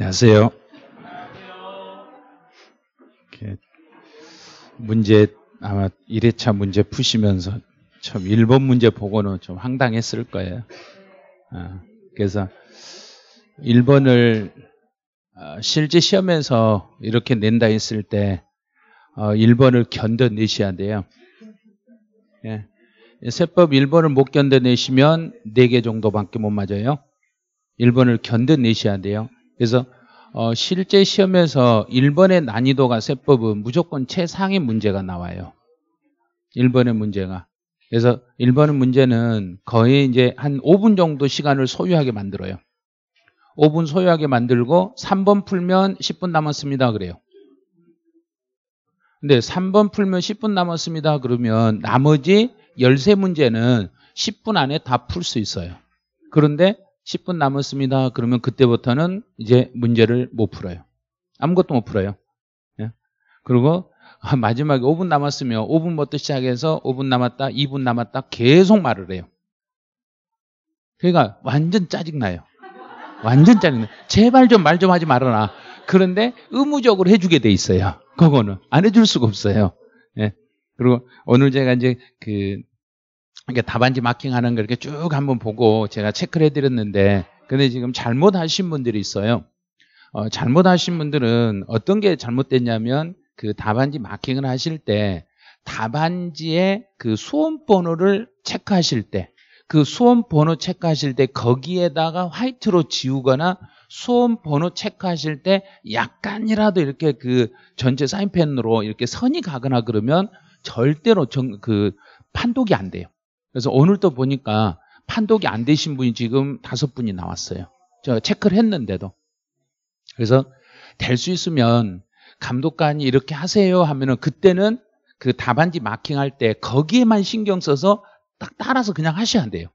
안녕하세요. 문제 아마 1회차 문제 푸시면서 참 1번 문제 보고는 좀 황당했을 거예요. 아, 그래서 1번을 어, 실제 시험에서 이렇게 낸다 했을 때 어, 1번을 견뎌내셔야 돼요. 예. 세법 1번을 못 견뎌내시면 4개 정도밖에 못 맞아요. 1번을 견뎌내셔야 돼요. 그래서 어, 실제 시험에서 1번의 난이도가 세법은 무조건 최상의 문제가 나와요. 1번의 문제가. 그래서 1번의 문제는 거의 이제 한 5분 정도 시간을 소유하게 만들어요. 5분 소유하게 만들고 3번 풀면 10분 남았습니다. 그래요. 근데 3번 풀면 10분 남았습니다. 그러면 나머지 13문제는 10분 안에 다 풀 수 있어요. 그런데 10분 남았습니다. 그러면 그때부터는 이제 문제를 못 풀어요. 아무것도 못 풀어요. 예? 그리고 아, 마지막에 5분 남았으면 5분부터 뭐 시작해서 5분 남았다, 2분 남았다 계속 말을 해요. 그러니까 완전 짜증나요. 완전 짜증나요. 제발 좀 말좀 좀 하지 말아라. 그런데 의무적으로 해주게 돼 있어요. 그거는 안 해줄 수가 없어요. 예. 그리고 오늘 제가 이제 그 이렇게 답안지 마킹하는 걸 이렇게 쭉 한번 보고 제가 체크를 해드렸는데 근데 지금 잘못하신 분들이 있어요. 어, 잘못하신 분들은 어떤 게 잘못됐냐면 그 답안지 마킹을 하실 때 답안지의 그 수험 번호를 체크하실 때 그 수험 번호 체크하실 때 거기에다가 화이트로 지우거나 수험 번호 체크하실 때 약간이라도 이렇게 그 전체 사인펜으로 이렇게 선이 가거나 그러면 절대로 정, 그 판독이 안 돼요. 그래서 오늘 또 보니까 판독이 안 되신 분이 지금 다섯 분이 나왔어요. 저 체크를 했는데도. 그래서 될 수 있으면 감독관이 이렇게 하세요 하면은 그때는 그 답안지 마킹할 때 거기에만 신경 써서 딱 따라서 그냥 하셔야 돼요.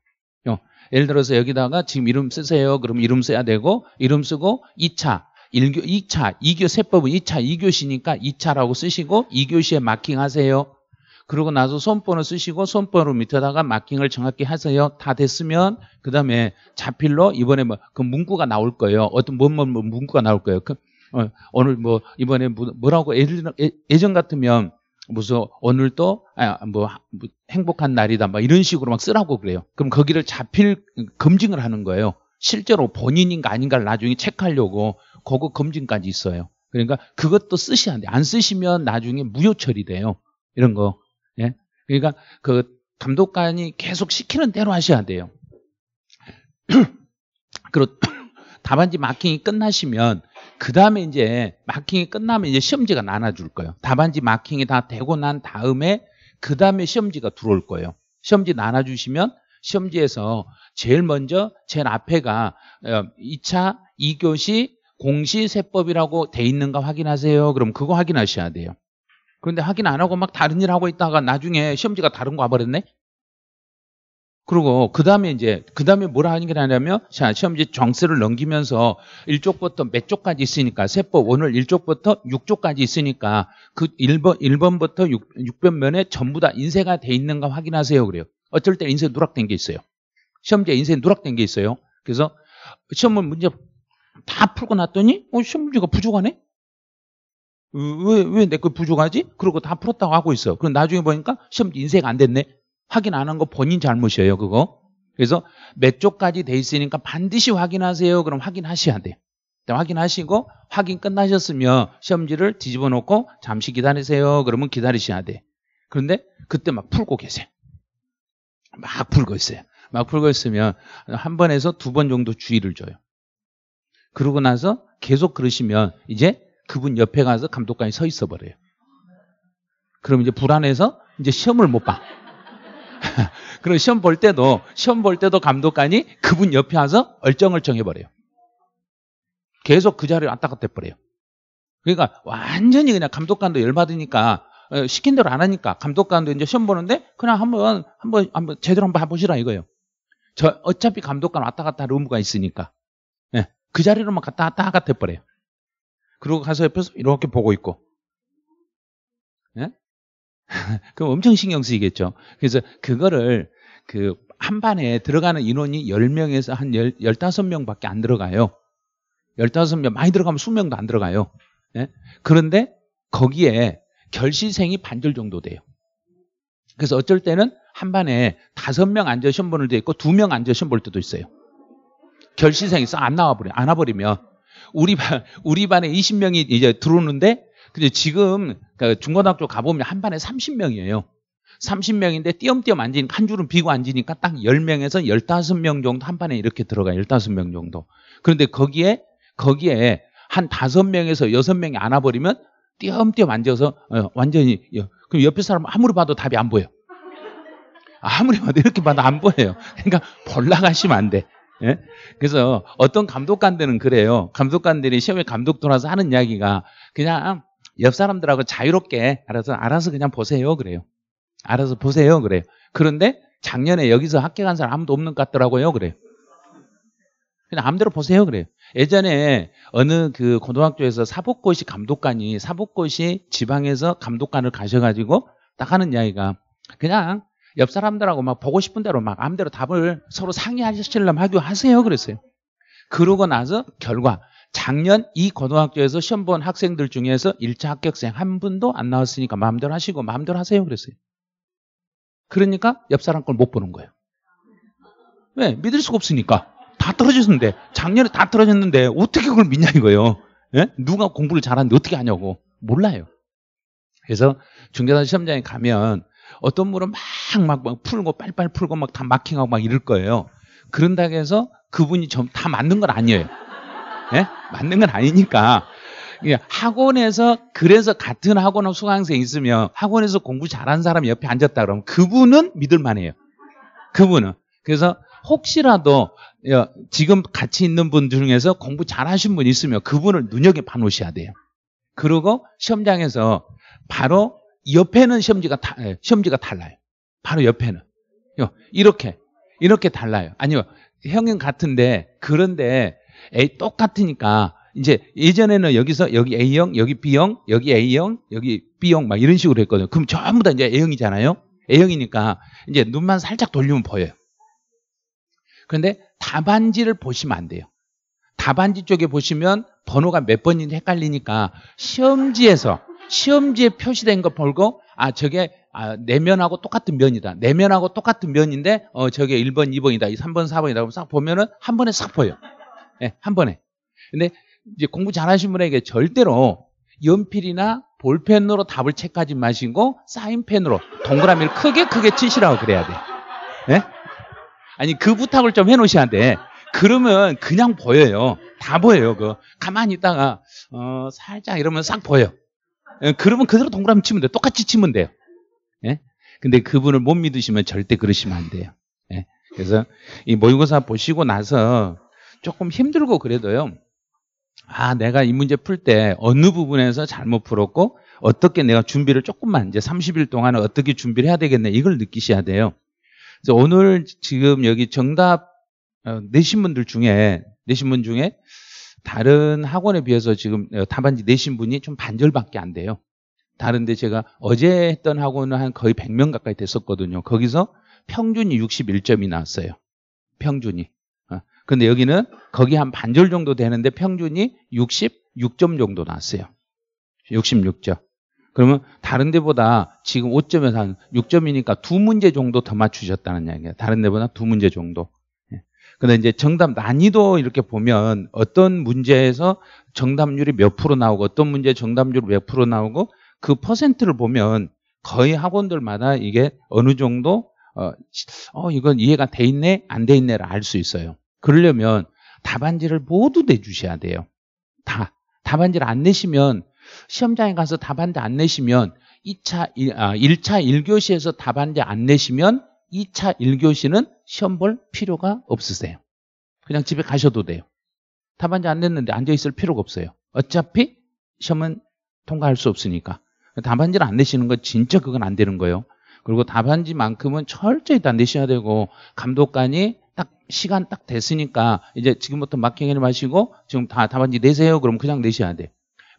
어, 예를 들어서 여기다가 지금 이름 쓰세요. 그럼 이름 써야 되고 이름 쓰고 2차 1교 2차 2교 세법은 2차 2교시니까 2차라고 쓰시고 2교시에 마킹하세요. 그러고 나서 손번호 쓰시고 손번호 밑에다가 마킹을 정확히 하세요. 다 됐으면 그 다음에 자필로 이번에 뭐 그 문구가 나올 거예요. 어떤 뭔뭔 뭐, 뭐, 문구가 나올 거예요. 그, 어, 오늘 뭐 이번에 뭐, 라고 예, 예전 같으면 무슨 오늘도 아, 뭐, 뭐 행복한 날이다 막 이런 식으로 막 쓰라고 그래요. 그럼 거기를 자필 검증을 하는 거예요. 실제로 본인인가 아닌가를 나중에 체크하려고 그거 검증까지 있어요. 그러니까 그것도 쓰셔야 돼. 안 쓰시면 나중에 무효 처리돼요. 이런 거. 그러니까 그 감독관이 계속 시키는 대로 하셔야 돼요. 그리고 답안지 마킹이 끝나시면 그 다음에 이제 마킹이 끝나면 이제 시험지가 나눠줄 거예요. 답안지 마킹이 다 되고 난 다음에 그 다음에 시험지가 들어올 거예요. 시험지 나눠주시면 시험지에서 제일 먼저 제일 앞에가 2차 어, 2교시 공시세법이라고 돼 있는가 확인하세요. 그럼 그거 확인하셔야 돼요. 그런데 확인 안 하고 막 다른 일 하고 있다가 나중에 시험지가 다른 거 와버렸네? 그리고 그 다음에 이제 그 다음에 뭐라 하는 게나냐면자 시험지 정세를 넘기면서 1쪽부터 몇 쪽까지 있으니까 세법 오늘 1쪽부터 6쪽까지 있으니까 그 1번 1번부터 6, 6변면에 전부 다 인쇄가 돼 있는가 확인하세요 그래요. 어쩔 때 인쇄 누락된 게 있어요. 시험지에 인쇄 누락된 게 있어요. 그래서 시험문 문제 다 풀고 났더니 어 시험 문제가 부족하네. 어, 왜왜내거 그 부족하지? 그러고 다 풀었다고 하고 있어. 그럼 나중에 보니까 시험 인쇄가안 됐네. 확인 안 한 거 본인 잘못이에요. 그거. 그래서 몇 쪽까지 돼 있으니까 반드시 확인하세요. 그럼 확인하셔야 돼요. 확인하시고 확인 끝나셨으면 시험지를 뒤집어 놓고 잠시 기다리세요. 그러면 기다리셔야 돼. 그런데 그때 막 풀고 계세요. 막 풀고 있어요. 막 풀고 있으면 한 번에서 두 번 정도 주의를 줘요. 그러고 나서 계속 그러시면 이제 그분 옆에 가서 감독관이 서 있어 버려요. 그럼 이제 불안해서 이제 시험을 못 봐. 그럼 시험 볼 때도 시험 볼 때도 감독관이 그분 옆에 와서 얼쩡얼쩡해 버려요. 계속 그 자리에 왔다 갔다 해 버려요. 그러니까 완전히 그냥 감독관도 열받으니까 어, 시킨 대로 안 하니까 감독관도 이제 시험 보는데 그냥 한번 한번 한번 제대로 한번 해보시라 이거예요. 저 어차피 감독관 왔다 갔다 할 의무가 있으니까 네, 그 자리로만 갔다 왔다 갔다 해버려요. 그리고 가서 옆에서 이렇게 보고 있고. 예? 그럼 엄청 신경 쓰이겠죠. 그래서 그거를 그 한 반에 들어가는 인원이 10명에서 한 10, 15명 밖에 안 들어가요. 15명, 많이 들어가면 수명도 안 들어가요. 예? 그런데 거기에 결시생이 반절 정도 돼요. 그래서 어쩔 때는 한 반에 다섯 명 앉아 시험 보는 데 있고 두명 앉아 시험 볼 때도 있어요. 결시생이 싹안 나와버려, 안 와버리면. 우리 반 우리 반에 20명이 이제 들어오는데 근데 지금 그 중고등학교 가보면 한 반에 30명이에요. 30명인데 띄엄띄엄 앉으니까 한 줄은 비고 앉으니까 딱 10명에서 15명 정도 한 반에 이렇게 들어가 요 15명 정도. 그런데 거기에 거기에 한 5명에서 6명이 안아 버리면 띄엄띄엄 앉아서 어, 완전히 그 옆에 사람 아무리 봐도 답이 안 보여. 아무리 봐도 이렇게 봐도 안 보여요. 그러니까 볼라가시면 안 돼. 예? 그래서 어떤 감독관들은 그래요. 감독관들이 시험에 감독 돌아서 하는 이야기가 그냥 옆 사람들하고 자유롭게 알아서 알아서 그냥 보세요 그래요. 알아서 보세요 그래요. 그런데 작년에 여기서 합격한 사람 아무도 없는 것 같더라고요 그래요. 그냥 아무대로 보세요 그래요. 예전에 어느 그 고등학교에서 사복고시 감독관이 사복고시 지방에서 감독관을 가셔가지고 딱 하는 이야기가 그냥 옆 사람들하고 막 보고 싶은 대로 막 암대로 답을 서로 상의하시려면 하고 하세요. 그랬어요. 그러고 나서 결과 작년 이 고등학교에서 시험 본 학생들 중에서 1차 합격생 한 분도 안 나왔으니까 마음대로 하시고 마음대로 하세요. 그랬어요. 그러니까 옆 사람 걸 못 보는 거예요. 왜? 믿을 수가 없으니까. 다 떨어졌는데, 작년에 다 떨어졌는데, 어떻게 그걸 믿냐 이거예요. 예? 누가 공부를 잘하는데 어떻게 하냐고. 몰라요. 그래서 중개사 시험장에 가면 어떤 분은 막 막, 막 풀고 빨빨 리리 풀고 막 다 마킹하고 막 이럴 거예요. 그런다 해서 그분이 좀다 맞는 건 아니에요. 예? 맞는 건 아니니까. 예, 학원에서 그래서 같은 학원 수강생 있으면 학원에서 공부 잘한 사람 이 옆에 앉았다 그러면 그분은 믿을 만해요. 그분은. 그래서 혹시라도 예, 지금 같이 있는 분 중에서 공부 잘하신 분 있으면 그분을 눈여겨 봐 놓으셔야 돼요. 그리고 시험장에서 바로 옆에는 시험지가 다, 예, 시험지가 달라요. 바로 옆에는. 이렇게. 이렇게 달라요. 아니요. 형은 같은데, 그런데 A 똑같으니까 이제 예전에는 여기서 여기 A형, 여기 B형, 여기 A형, 여기 B형 막 이런 식으로 했거든요. 그럼 전부 다 이제 A형이잖아요. A형이니까 이제 눈만 살짝 돌리면 보여요. 그런데 답안지를 보시면 안 돼요. 답안지 쪽에 보시면 번호가 몇 번인지 헷갈리니까 시험지에서 시험지에 표시된 거 보고 아 저게 아, 내면하고 똑같은 면이다. 내면하고 똑같은 면인데 어 저게 1번, 2번이다. 이 3번, 4번이다. 싹 보면은 한 번에 싹 보여. 예, 네, 한 번에. 근데 이제 공부 잘하신 분에게 절대로 연필이나 볼펜으로 답을 책하지 마시고 사인펜으로 동그라미를 크게 크게 치시라고 그래야 돼. 예? 네? 아니 그 부탁을 좀 해놓으셔야 돼. 그러면 그냥 보여요. 다 보여요. 그 가만히 있다가 어 살짝 이러면 싹 보여. 예, 그러면 그대로 동그라미 치면 돼요. 똑같이 치면 돼요. 예? 근데 그분을 못 믿으시면 절대 그러시면 안 돼요. 예? 그래서 이 모의고사 보시고 나서 조금 힘들고 그래도요. 아, 내가 이 문제 풀 때 어느 부분에서 잘못 풀었고 어떻게 내가 준비를 조금만 이제 30일 동안 어떻게 준비를 해야 되겠네 이걸 느끼셔야 돼요. 그래서 오늘 지금 여기 정답 어, 내신 분들 중에 내신 분 중에 다른 학원에 비해서 지금 답안지 어, 내신 분이 좀 반절밖에 안 돼요. 다른데 제가 어제 했던 학원은 한 거의 100명 가까이 됐었거든요. 거기서 평균이 61점이 나왔어요. 평균이. 어, 근데 여기는 거기 한 반절 정도 되는데 평균이 66점 정도 나왔어요. 66점. 그러면 다른 데보다 지금 5점에서 한 6점이니까 두 문제 정도 더 맞추셨다는 이야기예요. 다른 데보다 두 문제 정도. 근데 이제 정답 난이도 이렇게 보면 어떤 문제에서 정답률이 몇 프로 나오고 어떤 문제 정답률이 몇 프로 나오고 그 퍼센트를 보면 거의 학원들마다 이게 어느 정도 어, 어 이건 이해가 돼 있네 안 돼 있네를 알 수 있어요. 그러려면 답안지를 모두 내주셔야 돼요. 다 답안지를 안 내시면 시험장에 가서 답안지 안 내시면 2차 1, 아, 1차 1교시에서 답안지 안 내시면 2차 1교시는 시험 볼 필요가 없으세요. 그냥 집에 가셔도 돼요. 답안지 안 냈는데 앉아있을 필요가 없어요. 어차피 시험은 통과할 수 없으니까. 답안지를 안 내시는 건 진짜 그건 안 되는 거예요. 그리고 답안지만큼은 철저히 다 내셔야 되고 감독관이 딱 시간 딱 됐으니까 이제 지금부터 마킹을 마시고 지금 다 답안지 내세요. 그럼 그냥 내셔야 돼요.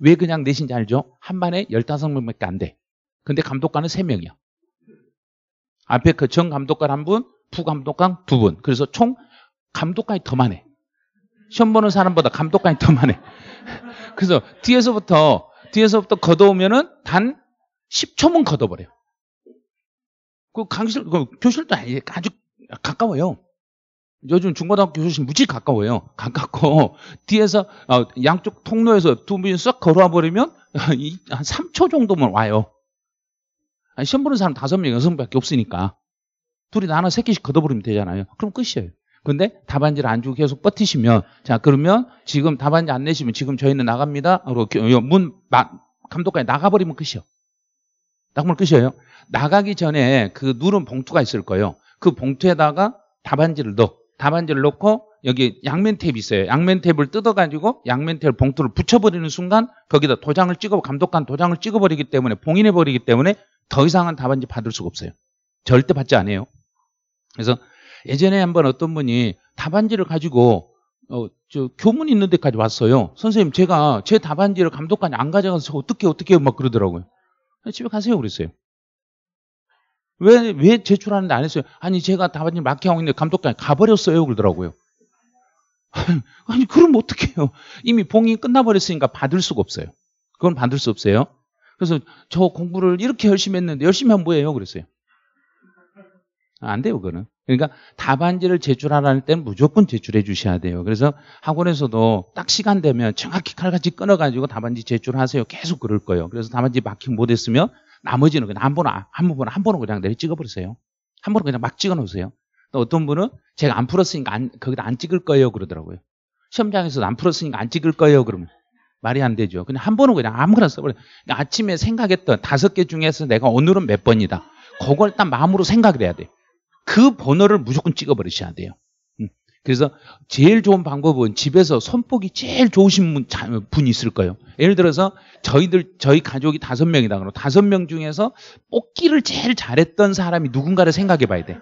왜 그냥 내신지 알죠? 한 반에 15명밖에 안 돼. 근데 감독관은 3명이야. 앞에 그 정 감독관 한 분, 부감독관 두 분. 그래서 총 감독관이 더 많해. 시험 보는 사람보다 감독관이 더 많해. 그래서 뒤에서부터, 뒤에서부터 걷어오면은 단 10초만 걷어버려요. 그 강실, 그 교실도 아주 가까워요. 요즘 중고등학교 교실 무지 가까워요. 가깝고 뒤에서 어, 양쪽 통로에서 두 분이 싹 걸어와 버리면 한 3초 정도만 와요. 아니, 시험 보는 사람 다섯 명 여성밖에 없으니까. 둘이 나눠 새끼씩 걷어버리면 되잖아요. 그럼 끝이에요. 근데 답안지를 안 주고 계속 버티시면, 자, 그러면 지금 답안지 안 내시면 지금 저희는 나갑니다. 문, 감독관이 나가버리면 끝이요. 딱가면 끝이에요. 나가기 전에 그 누른 봉투가 있을 거예요. 그 봉투에다가 답안지를 넣어. 답안지를 넣고 여기 양면 탭이 있어요. 양면 탭을 뜯어가지고 양면 탭을 봉투를 붙여버리는 순간 거기다 도장을 찍어 감독관 도장을 찍어버리기 때문에 봉인해버리기 때문에 더 이상은 답안지 받을 수가 없어요. 절대 받지 않아요. 그래서 예전에 한번 어떤 분이 답안지를 가지고 어, 저 교문 있는 데까지 왔어요. 선생님 제가 제 답안지를 감독관이 안 가져가서 어떻게 어떻게 막 그러더라고요. 집에 가세요 그랬어요. 왜, 왜 제출하는데 안 했어요? 아니, 제가 답안지 마킹하고 있는데 감독관이 가버렸어요. 그러더라고요. 아니, 그럼 어떡해요? 이미 봉이 끝나버렸으니까 받을 수가 없어요. 그건 받을 수 없어요. 그래서 저 공부를 이렇게 열심히 했는데 열심히 하면 뭐예요? 그랬어요. 아, 안 돼요, 그거는. 그러니까 답안지를 제출하라는 때는 무조건 제출해 주셔야 돼요. 그래서 학원에서도 딱 시간 되면 정확히 칼같이 끊어가지고 답안지 제출하세요. 계속 그럴 거예요. 그래서 답안지 마킹 못했으면 나머지는 그냥 한번한 번은, 한 번은 그냥 내리 찍어버리세요. 한 번은 그냥 막 찍어 놓으세요. 또 어떤 분은 제가 안 풀었으니까 안, 거기다 안 찍을 거예요. 그러더라고요. 시험장에서 안 풀었으니까 안 찍을 거예요. 그러면. 말이 안 되죠. 그냥 한 번은 그냥 아무거나 써버려. 그러니까 아침에 생각했던 다섯 개 중에서 내가 오늘은 몇 번이다. 그걸 딱 마음으로 생각을 해야 돼그 번호를 무조건 찍어버리셔야 돼요. 음. 그래서 제일 좋은 방법은 집에서 손목이 제일 좋으신 분, 분이 있을 거예요. 예를 들어서 저희들 저희 가족이 다섯 명이다 그러면 다섯 명 중에서 뽑기를 제일 잘했던 사람이 누군가를 생각해 봐야 돼.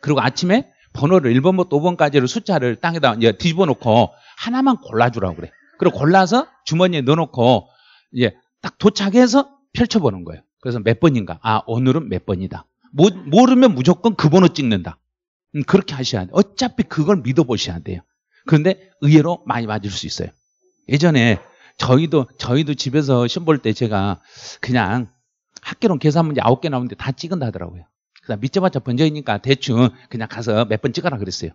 그리고 아침에 번호를 1번부터 5번까지를 숫자를 땅에다 뒤집어 놓고 하나만 골라 주라고 그래. 그리고 골라서 주머니에 넣어놓고 이제 딱 도착해서 펼쳐보는 거예요. 그래서 몇 번인가? 아, 오늘은 몇 번이다. 모, 모르면 무조건 그 번호 찍는다. 음, 그렇게 하셔야 돼요. 어차피 그걸 믿어보셔야 돼요. 그런데 의외로 많이 맞을 수 있어요. 예전에 저희도, 저희도 집에서 시험 볼 때 제가 그냥 학교론 계산 문제 9개 나오는데 다 찍은다 하더라고요. 그다 믿자마자 번져이니까 대충 그냥 가서 몇 번 찍어라 그랬어요.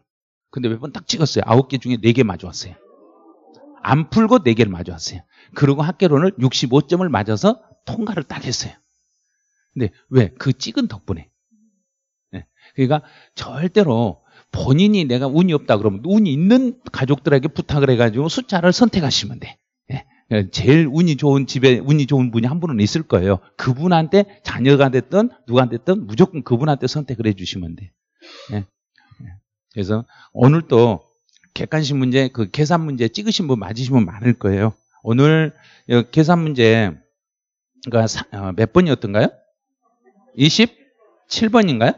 근데 몇 번 딱 찍었어요. 9개 중에 4개 맞왔어요 안 풀고 4개를 맞았어요. 그리고 학개론을 65점을 맞아서 통과를 딱 했어요. 근데 왜? 그 찍은 덕분에. 네. 그러니까 절대로 본인이 내가 운이 없다 그러면 운이 있는 가족들에게 부탁을 해가지고 숫자를 선택하시면 돼. 예. 그러니까 제일 운이 좋은 집에 운이 좋은 분이 한 분은 있을 거예요. 그분한테 자녀가 됐든 누가 됐든 무조건 그분한테 선택을 해주시면 돼. 예. 그래서 오늘 또 객관식 문제, 그 계산 문제 찍으신 분 맞으시면 많을 거예요. 오늘 계산 문제가 그러니까 어, 몇 번이었던가요? 27번인가요?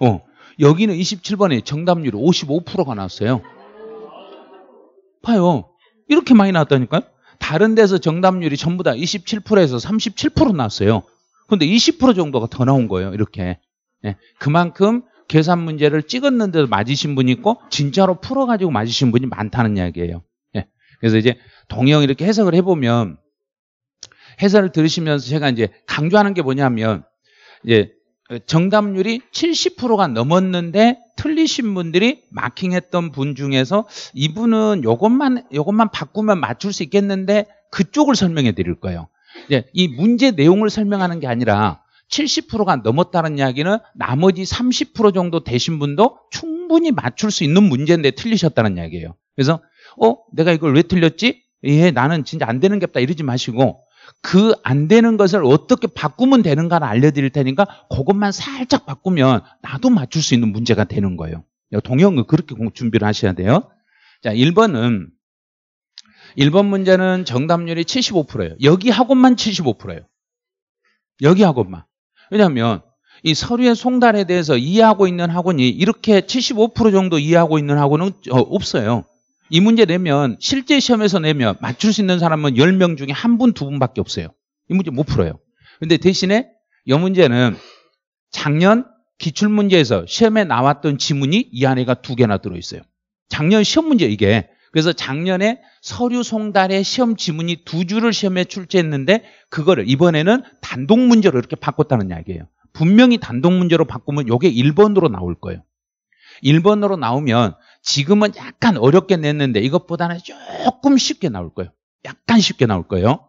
어. 여기는 27번에 정답률이 55%가 나왔어요. 봐요. 이렇게 많이 나왔다니까요. 다른 데서 정답률이 전부 다 27%에서 37% 나왔어요. 근데 20% 정도가 더 나온 거예요. 이렇게. 네. 그만큼 계산 문제를 찍었는데도 맞으신 분이 있고 진짜로 풀어가지고 맞으신 분이 많다는 이야기예요. 예. 그래서 이제 동영 이렇게 해석을 해보면 해설을 들으시면서 제가 이제 강조하는 게 뭐냐면 이제 정답률이 70%가 넘었는데 틀리신 분들이 마킹했던 분 중에서 이분은 이것만 이것만 바꾸면 맞출 수 있겠는데 그쪽을 설명해 드릴 거예요. 이제 이 문제 내용을 설명하는 게 아니라 70%가 넘었다는 이야기는 나머지 30% 정도 되신 분도 충분히 맞출 수 있는 문제인데 틀리셨다는 이야기예요. 그래서 어 내가 이걸 왜 틀렸지? 예 나는 진짜 안 되는 게 없다 이러지 마시고 그 안 되는 것을 어떻게 바꾸면 되는가를 알려드릴 테니까 그것만 살짝 바꾸면 나도 맞출 수 있는 문제가 되는 거예요. 동영은 그렇게 준비를 하셔야 돼요. 자 1번은 1번 문제는 정답률이 75%예요. 여기 학원만 75%예요. 여기 학원만. 왜냐하면 이 서류의 송달에 대해서 이해하고 있는 학원이 이렇게 75% 정도 이해하고 있는 학원은 어, 없어요. 이 문제 내면 실제 시험에서 내면 맞출 수 있는 사람은 10명 중에 한 분, 두 분밖에 없어요. 이 문제 못 풀어요. 근데 대신에 이 문제는 작년 기출문제에서 시험에 나왔던 지문이 이 안에가 두 개나 들어있어요. 작년 시험 문제 이게 그래서 작년에 서류 송달의 시험 지문이 두 줄을 시험에 출제했는데 그거를 이번에는 단독 문제로 이렇게 바꿨다는 이야기예요. 분명히 단독 문제로 바꾸면 이게 1번으로 나올 거예요. 1번으로 나오면 지금은 약간 어렵게 냈는데 이것보다는 조금 쉽게 나올 거예요. 약간 쉽게 나올 거예요.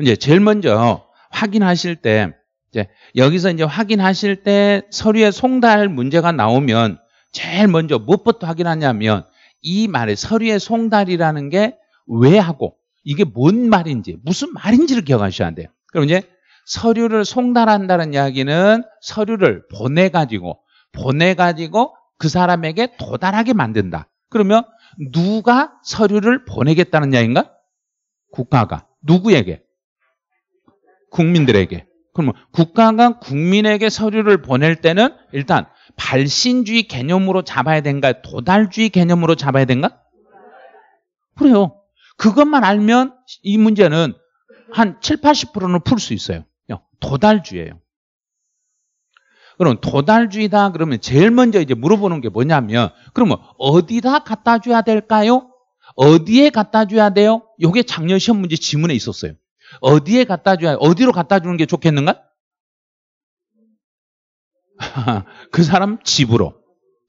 이제 제일 먼저 확인하실 때 이제 여기서 이제 확인하실 때 서류에 송달 문제가 나오면 제일 먼저 무엇부터 확인하냐면 이 말에 서류의 송달이라는 게 왜하고 이게 뭔 말인지 무슨 말인지를 기억하셔야 돼요. 그럼 이제 서류를 송달한다는 이야기는 서류를 보내가지고 보내가지고 그 사람에게 도달하게 만든다. 그러면 누가 서류를 보내겠다는 이야기인가? 국가가 누구에게? 국민들에게. 그러면 국가가 국민에게 서류를 보낼 때는 일단 발신주의 개념으로 잡아야 되는가? 도달주의 개념으로 잡아야 되는가? 그래요. 그것만 알면 이 문제는 한 7, 80%는 풀 수 있어요. 도달주의예요. 그럼 도달주의다 그러면 제일 먼저 이제 물어보는 게 뭐냐면 그러면 어디다 갖다 줘야 될까요? 어디에 갖다 줘야 돼요? 이게 작년 시험 문제 지문에 있었어요. 어디에 갖다 줘야 어디로 갖다 주는 게 좋겠는가? 그 사람 집으로.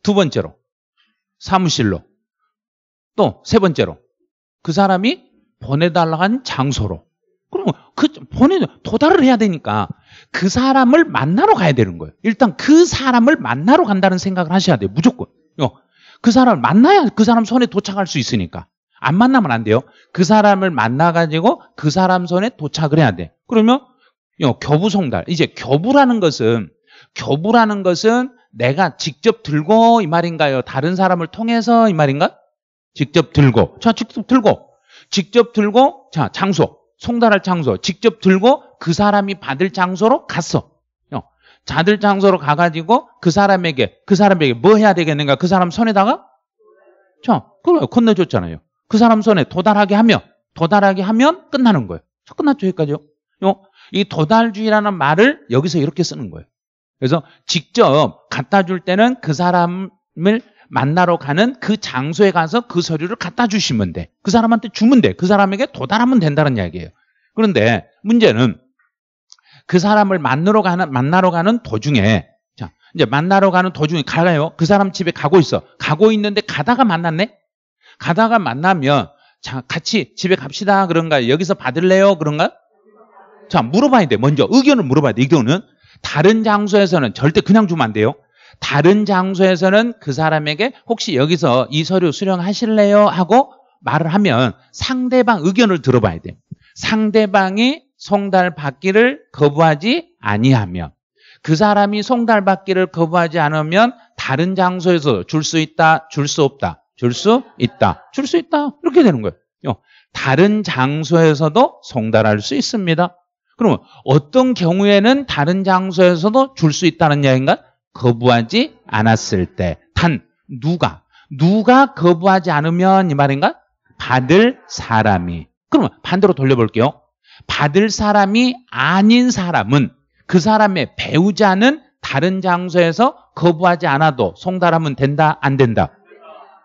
두 번째로. 사무실로. 또 세 번째로. 그 사람이 보내달라 한 장소로. 그러면 그 보내 도달을 해야 되니까 그 사람을 만나러 가야 되는 거예요. 일단 그 사람을 만나러 간다는 생각을 하셔야 돼요. 무조건. 어. 그 사람을 만나야 그 사람 손에 도착할 수 있으니까. 안 만나면 안 돼요. 그 사람을 만나가지고 그 사람 손에 도착을 해야 돼. 그러면 요, 어, 교부송달. 이제 교부라는 것은 교부라는 것은 내가 직접 들고 이 말인가요? 다른 사람을 통해서 이 말인가? 직접 들고. 자, 직접 들고. 직접 들고 자, 장소. 송달할 장소. 직접 들고 그 사람이 받을 장소로 갔어. 자들 어. 장소로 가가지고 그 사람에게 그 사람에게 뭐 해야 되겠는가? 그 사람 손에다가 자, 그걸 건네줬잖아요. 그 사람 손에 도달하게 하면 도달하게 하면 끝나는 거예요. 자, 끝났죠 여기까지요. 어? 이 도달주의라는 말을 여기서 이렇게 쓰는 거예요. 그래서 직접 갖다 줄 때는 그 사람을 만나러 가는 그 장소에 가서 그 서류를 갖다 주시면 돼. 그 사람한테 주면 돼. 그 사람에게 도달하면 된다는 이야기예요. 그런데 문제는 그 사람을 만나러 가는 만나러 가는 도중에 자, 이제 만나러 가는 도중에 가요. 그 사람 집에 가고 있어. 가고 있는데 가다가 만났네. 가다가 만나면 자, 같이 집에 갑시다. 그런가? 요 여기서 받을래요? 그런가? 요 자, 물어봐야 돼. 먼저 의견을 물어봐야 돼. 의견은 다른 장소에서는 절대 그냥 주면 안 돼요. 다른 장소에서는 그 사람에게 혹시 여기서 이 서류 수령하실래요? 하고 말을 하면 상대방 의견을 들어봐야 돼요. 상대방이 송달받기를 거부하지 아니하면 그 사람이 송달받기를 거부하지 않으면 다른 장소에서 줄 수 있다, 줄 수 없다, 줄 수 있다, 줄 수 있다 이렇게 되는 거예요. 어, 다른 장소에서도 송달할 수 있습니다. 그러면 어떤 경우에는 다른 장소에서도 줄 수 있다는 이야기인가 거부하지 않았을 때. 단, 누가? 누가 거부하지 않으면 이 말인가? 받을 사람이. 그러면 반대로 돌려볼게요. 받을 사람이 아닌 사람은 그 사람의 배우자는 다른 장소에서 거부하지 않아도 송달하면 된다, 안 된다?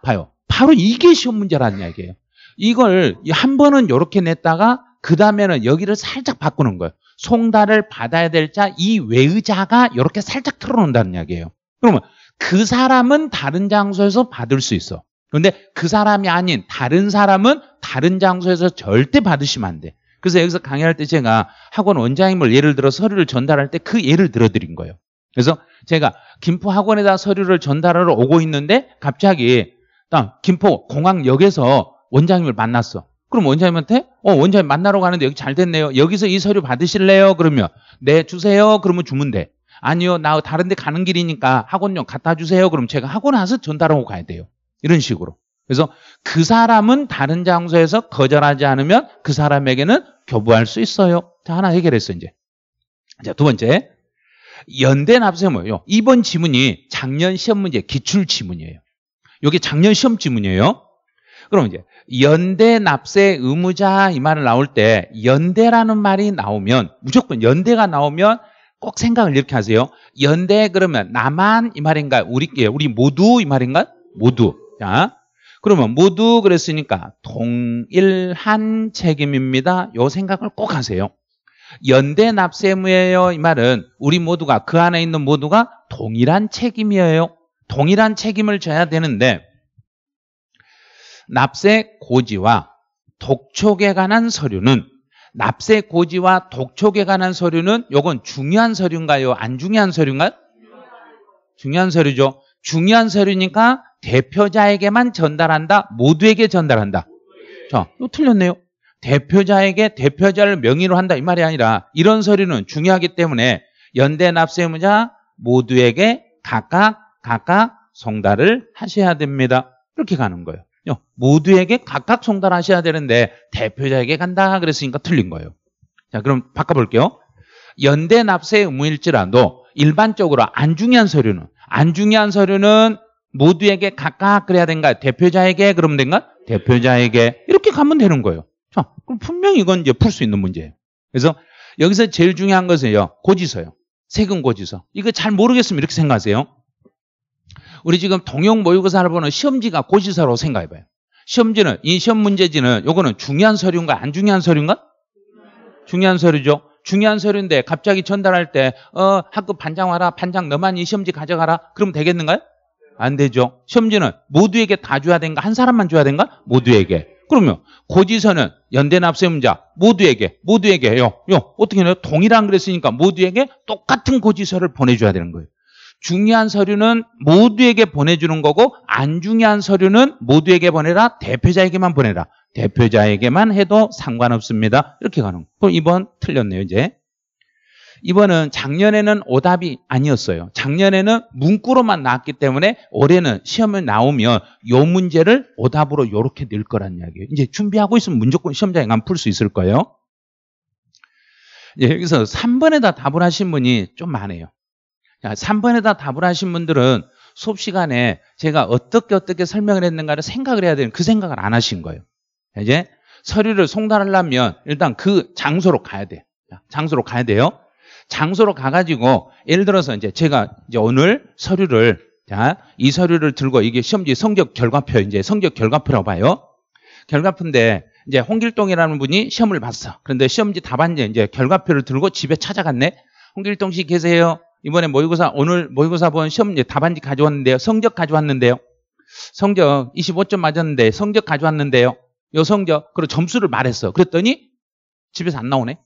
봐요. 바로 이게 시험 문제라는 이야기예요. 이걸 한 번은 이렇게 냈다가 그 다음에는 여기를 살짝 바꾸는 거예요. 송달을 받아야 될 자, 이 외의자가 이렇게 살짝 틀어놓는다는 이야기예요. 그러면 그 사람은 다른 장소에서 받을 수 있어. 그런데 그 사람이 아닌 다른 사람은 다른 장소에서 절대 받으시면 안 돼. 그래서 여기서 강의할 때 제가 학원 원장님을 예를 들어 서류를 전달할 때 그 예를 들어드린 거예요. 그래서 제가 김포 학원에다 서류를 전달하러 오고 있는데 갑자기 김포 공항역에서 원장님을 만났어. 그럼 원장님한테 어 원장님 만나러 가는데 여기 잘 됐네요. 여기서 이 서류 받으실래요? 그러면 네 주세요. 그러면 주면 돼. 아니요 나 다른 데 가는 길이니까 학원용 갖다 주세요. 그럼 제가 학원 나서 전달하고 가야 돼요. 이런 식으로. 그래서 그 사람은 다른 장소에서 거절하지 않으면 그 사람에게는 교부할 수 있어요. 자 하나 해결했어 이제. 자두 번째 연대 납세 뭐예요? 이번 지문이 작년 시험 문제 기출 지문이에요. 이게 작년 시험 지문이에요. 그럼 이제 연대 납세 의무자 이 말을 나올 때 연대라는 말이 나오면 무조건 연대가 나오면 꼭 생각을 이렇게 하세요. 연대 그러면 나만 이 말인가? 우리 우리 모두 이 말인가? 요 모두. 자. 그러면 모두 그랬으니까 동일한 책임입니다. 요 생각을 꼭 하세요. 연대 납세무예요 이 말은 우리 모두가 그 안에 있는 모두가 동일한 책임이에요. 동일한 책임을 져야 되는데 납세 고지와 독촉에 관한 서류는 납세 고지와 독촉에 관한 서류는 요건 중요한 서류인가요? 안 중요한 서류인가요? 중요한 서류죠. 중요한 서류니까 대표자에게만 전달한다. 모두에게 전달한다. 자, 또 틀렸네요. 대표자에게 대표자를 명의로 한다 이 말이 아니라 이런 서류는 중요하기 때문에 연대 납세의무자 모두에게 각각 각각 송달을 하셔야 됩니다. 이렇게 가는 거예요. 모두에게 각각 송달하셔야 되는데 대표자에게 간다 그랬으니까 틀린 거예요. 자, 그럼 바꿔볼게요. 연대 납세 의무일지라도 일반적으로 안 중요한 서류는 안 중요한 서류는 모두에게 각각 그래야 된가? 대표자에게 그러면 된가? 대표자에게 이렇게 가면 되는 거예요. 자, 그럼 분명히 이건 이제 풀 수 있는 문제예요. 그래서 여기서 제일 중요한 것은요. 고지서요. 세금 고지서. 이거 잘 모르겠으면 이렇게 생각하세요. 우리 지금 동영 모의고사를 보는 시험지가 고지서로 생각해봐요. 시험지는 이 시험 문제지는 요거는 중요한 서류인가 안 중요한 서류인가? 중요한 서류죠. 중요한 서류인데 갑자기 전달할 때 어, 학급 반장 와라 반장 너만 이 시험지 가져가라 그럼 되겠는가요? 안 되죠. 시험지는 모두에게 다 줘야 된가? 한 사람만 줘야 된가? 모두에게. 그러면 고지서는 연대 납세문자 모두에게 모두에게 요요 어떻게 해요? 동일한 그랬으니까 모두에게 똑같은 고지서를 보내줘야 되는 거예요. 중요한 서류는 모두에게 보내주는 거고 안 중요한 서류는 모두에게 보내라 대표자에게만 보내라 대표자에게만 해도 상관없습니다 이렇게 가는 거 그럼 번 틀렸네요 이제 이번은 작년에는 오답이 아니었어요. 작년에는 문구로만 나왔기 때문에 올해는 시험에 나오면 요 문제를 오답으로 요렇게 낼 거란 이야기예요. 이제 준비하고 있으면 무조건 시험장에 가면 풀 수 있을 거예요. 예, 여기서 3번에다 답을 하신 분이 좀 많아요. 3번에다 답을 하신 분들은 수업 시간에 제가 어떻게 어떻게 설명을 했는가를 생각을 해야 되는 그 생각을 안 하신 거예요. 이제 서류를 송달하려면 일단 그 장소로 가야 돼. 장소로 가야 돼요. 장소로 가가지고 예를 들어서 이제 제가 이제 오늘 서류를 자, 이 서류를 들고 이게 시험지 성적 결과표 이제 성적 결과표라고 봐요. 결과표인데 이제 홍길동이라는 분이 시험을 봤어. 그런데 시험지 답안지 이제 결과표를 들고 집에 찾아갔네. 홍길동 씨 계세요? 이번에 모의고사 오늘 모의고사 본 시험 답안지 가져왔는데요. 성적 가져왔는데요. 성적 25점 맞았는데 성적 가져왔는데요. 요 성적 그리고 점수를 말했어. 그랬더니 집에서 안 나오네.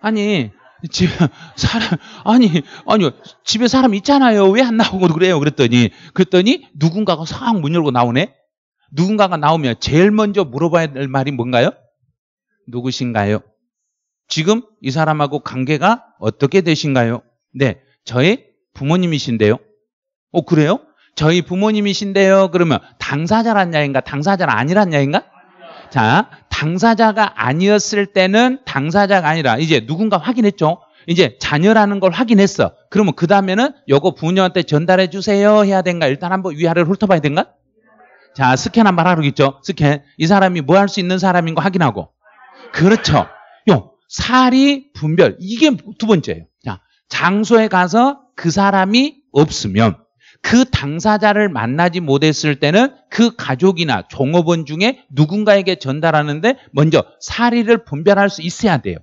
아니 집 사람 아니 아니 집에 사람 있잖아요. 왜 안 나오고 그래요? 그랬더니 그랬더니 누군가가 상문 열고 나오네. 누군가가 나오면 제일 먼저 물어봐야 될 말이 뭔가요? 누구신가요? 지금 이 사람하고 관계가 어떻게 되신가요? 네, 저희 부모님이신데요. 어, 그래요? 저희 부모님이신데요. 그러면 당사자란 야인가 당사자는 아니란 야인가? 자, 당사자가 아니었을 때는 당사자가 아니라 이제 누군가 확인했죠. 이제 자녀라는 걸 확인했어. 그러면 그 다음에는 요거 부모한테 전달해 주세요 해야 된가? 일단 한번 위아래를 훑어봐야 된가? 자, 스캔 한 번 하겠죠 스캔. 이 사람이 뭐 할 수 있는 사람인 거 확인하고. 그렇죠. 요 살이 분별 이게 두 번째예요. 장소에 가서 그 사람이 없으면 그 당사자를 만나지 못했을 때는 그 가족이나 종업원 중에 누군가에게 전달하는데 먼저 사리를 분별할 수 있어야 돼요.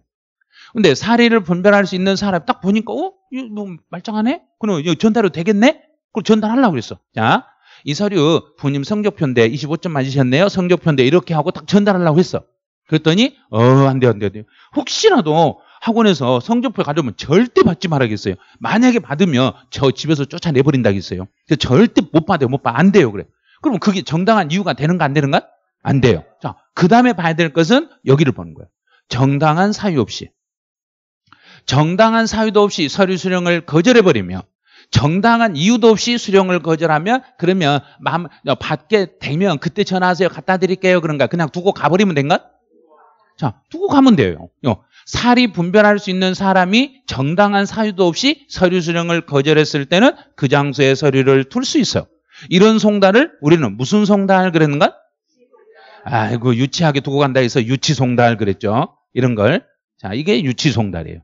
근데 사리를 분별할 수 있는 사람 딱 보니까 어? 이거 뭐 말짱하네? 그럼 이거 전달로 되겠네? 그걸 전달하려고 그랬어. 자, 이 서류 부님 성적표인데 25점 맞으셨네요. 성적표인데 이렇게 하고 딱 전달하려고 했어. 그랬더니 어, 안 돼, 안 돼, 안 돼. 혹시라도 학원에서 성적표 가져오면 절대 받지 말아야겠어요. 만약에 받으면 저 집에서 쫓아내버린다겠어요. 절대 못 받아요. 못 받아. 안 돼요. 그래. 그러면 그게 정당한 이유가 되는가 안 되는가? 안 돼요. 자, 그 다음에 봐야 될 것은 여기를 보는 거예요. 정당한 사유 없이. 정당한 사유도 없이 서류 수령을 거절해버리면 정당한 이유도 없이 수령을 거절하면 그러면 마 어, 받게 되면 그때 전화하세요. 갖다 드릴게요. 그런가. 그냥 두고 가버리면 된가? 자, 두고 가면 돼요. 어, 살이 분별할 수 있는 사람이 정당한 사유도 없이 서류 수령을 거절했을 때는 그 장소에 서류를 툴 수 있어요. 이런 송달을 우리는 무슨 송달을 그랬는가? 아이고 유치하게 두고 간다 해서 유치송달 그랬죠. 이런 걸. 자 이게 유치송달이에요.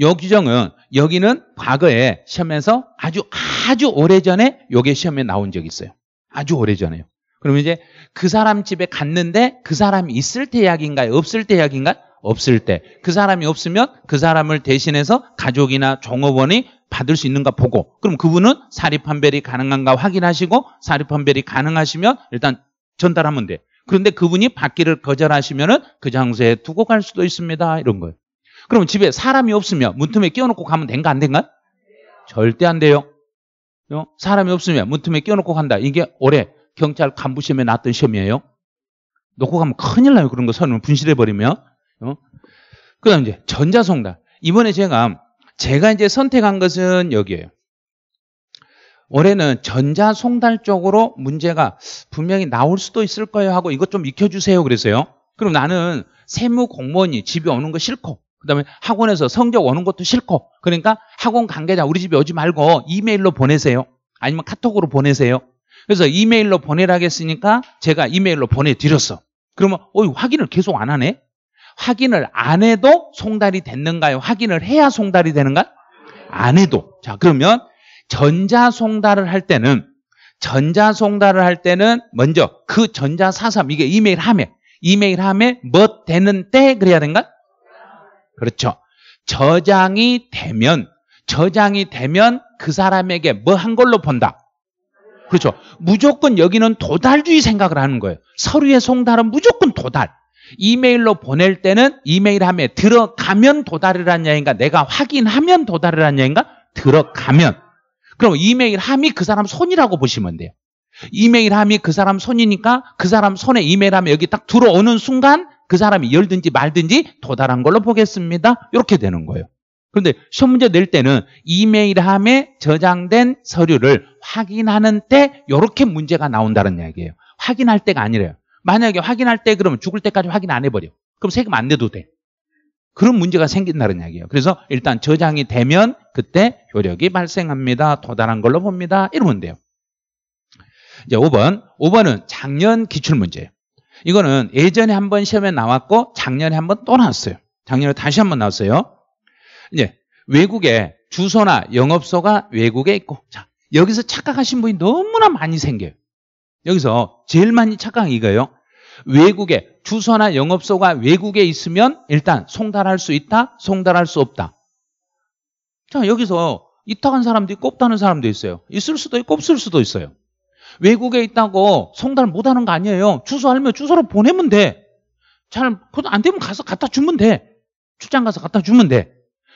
요 규정은 여기는 과거에 시험에서 아주 아주 오래전에 요게 시험에 나온 적이 있어요. 아주 오래전에요. 그러면 이제 그 사람 집에 갔는데 그 사람이 있을 때 약인가요? 없을 때 약인가요? 없을 때 그 사람이 없으면 그 사람을 대신해서 가족이나 종업원이 받을 수 있는가 보고 그럼 그분은 사립 판별이 가능한가 확인하시고 사립 판별이 가능하시면 일단 전달하면 돼. 그런데 그분이 받기를 거절하시면은 그 장소에 두고 갈 수도 있습니다. 이런 거예요. 그럼 집에 사람이 없으면 문틈에 끼워놓고 가면 된가 안 된가? 절대 안 돼요. 어? 사람이 없으면 문틈에 끼워놓고 간다. 이게 올해 경찰 간부 시험에 났던 시험이에요. 놓고 가면 큰일 나요. 그런 거 선을 분실해버리면. 어? 그 다음 이제 전자송달. 이번에 제가, 제가 이제 선택한 것은 여기에요. 올해는 전자송달 쪽으로 문제가 분명히 나올 수도 있을 거예요 하고 이것 좀 익혀주세요 그랬어요 그럼 나는 세무 공무원이 집에 오는 거 싫고 그다음에 학원에서 성적 오는 것도 싫고 그러니까 학원 관계자 우리 집에 오지 말고 이메일로 보내세요. 아니면 카톡으로 보내세요. 그래서 이메일로 보내라했으니까 제가 이메일로 보내드렸어. 그러면 어이 확인을 계속 안 하네. 확인을 안 해도 송달이 됐는가요? 확인을 해야 송달이 되는가? 안 해도. 자, 그러면 전자 송달을 할 때는 전자 송달을 할 때는 먼저 그 전자 사삼 이게 이메일 함에 이메일 함에 뭐 되는 때 그래야 된가? 그렇죠. 저장이 되면 저장이 되면 그 사람에게 뭐 한 걸로 본다. 그렇죠. 무조건 여기는 도달주의 생각을 하는 거예요. 서류의 송달은 무조건 도달. 이메일로 보낼 때는 이메일함에 들어가면 도달을 이한 여행가 내가 확인하면 도달을 이한 여행가 들어가면 그럼 이메일함이 그 사람 손이라고 보시면 돼요. 이메일함이 그 사람 손이니까 그 사람 손에 이메일함이 여기 딱 들어오는 순간 그 사람이 열든지 말든지 도달한 걸로 보겠습니다. 이렇게 되는 거예요. 그런데 시험 문제 낼 때는 이메일함에 저장된 서류를 확인하는 때 이렇게 문제가 나온다는 이야기예요. 확인할 때가 아니래요. 만약에 확인할 때 그러면 죽을 때까지 확인 안 해버려. 그럼 세금 안 내도 돼. 그런 문제가 생긴다는 이야기예요. 그래서 일단 저장이 되면 그때 효력이 발생합니다. 도달한 걸로 봅니다. 이러면 돼요. 이제 5번. 5번은 작년 기출문제예요. 이거는 예전에 한 번 시험에 나왔고 작년에 한 번 또 나왔어요. 작년에 다시 한 번 나왔어요. 이제 외국에 주소나 영업소가 외국에 있고 자 여기서 착각하신 분이 너무나 많이 생겨요. 여기서 제일 많이 착각한 이거예요. 외국에 주소나 영업소가 외국에 있으면 일단 송달할 수 있다, 송달할 수 없다. 자, 여기서 이탁한 사람도 있고 없다는 사람도 있어요. 있을 수도 있고 없을 수도 있어요. 외국에 있다고 송달 못하는 거 아니에요. 주소 알면 주소로 보내면 돼. 잘, 그것도 안 되면 가서 갖다 주면 돼. 출장 가서 갖다 주면 돼.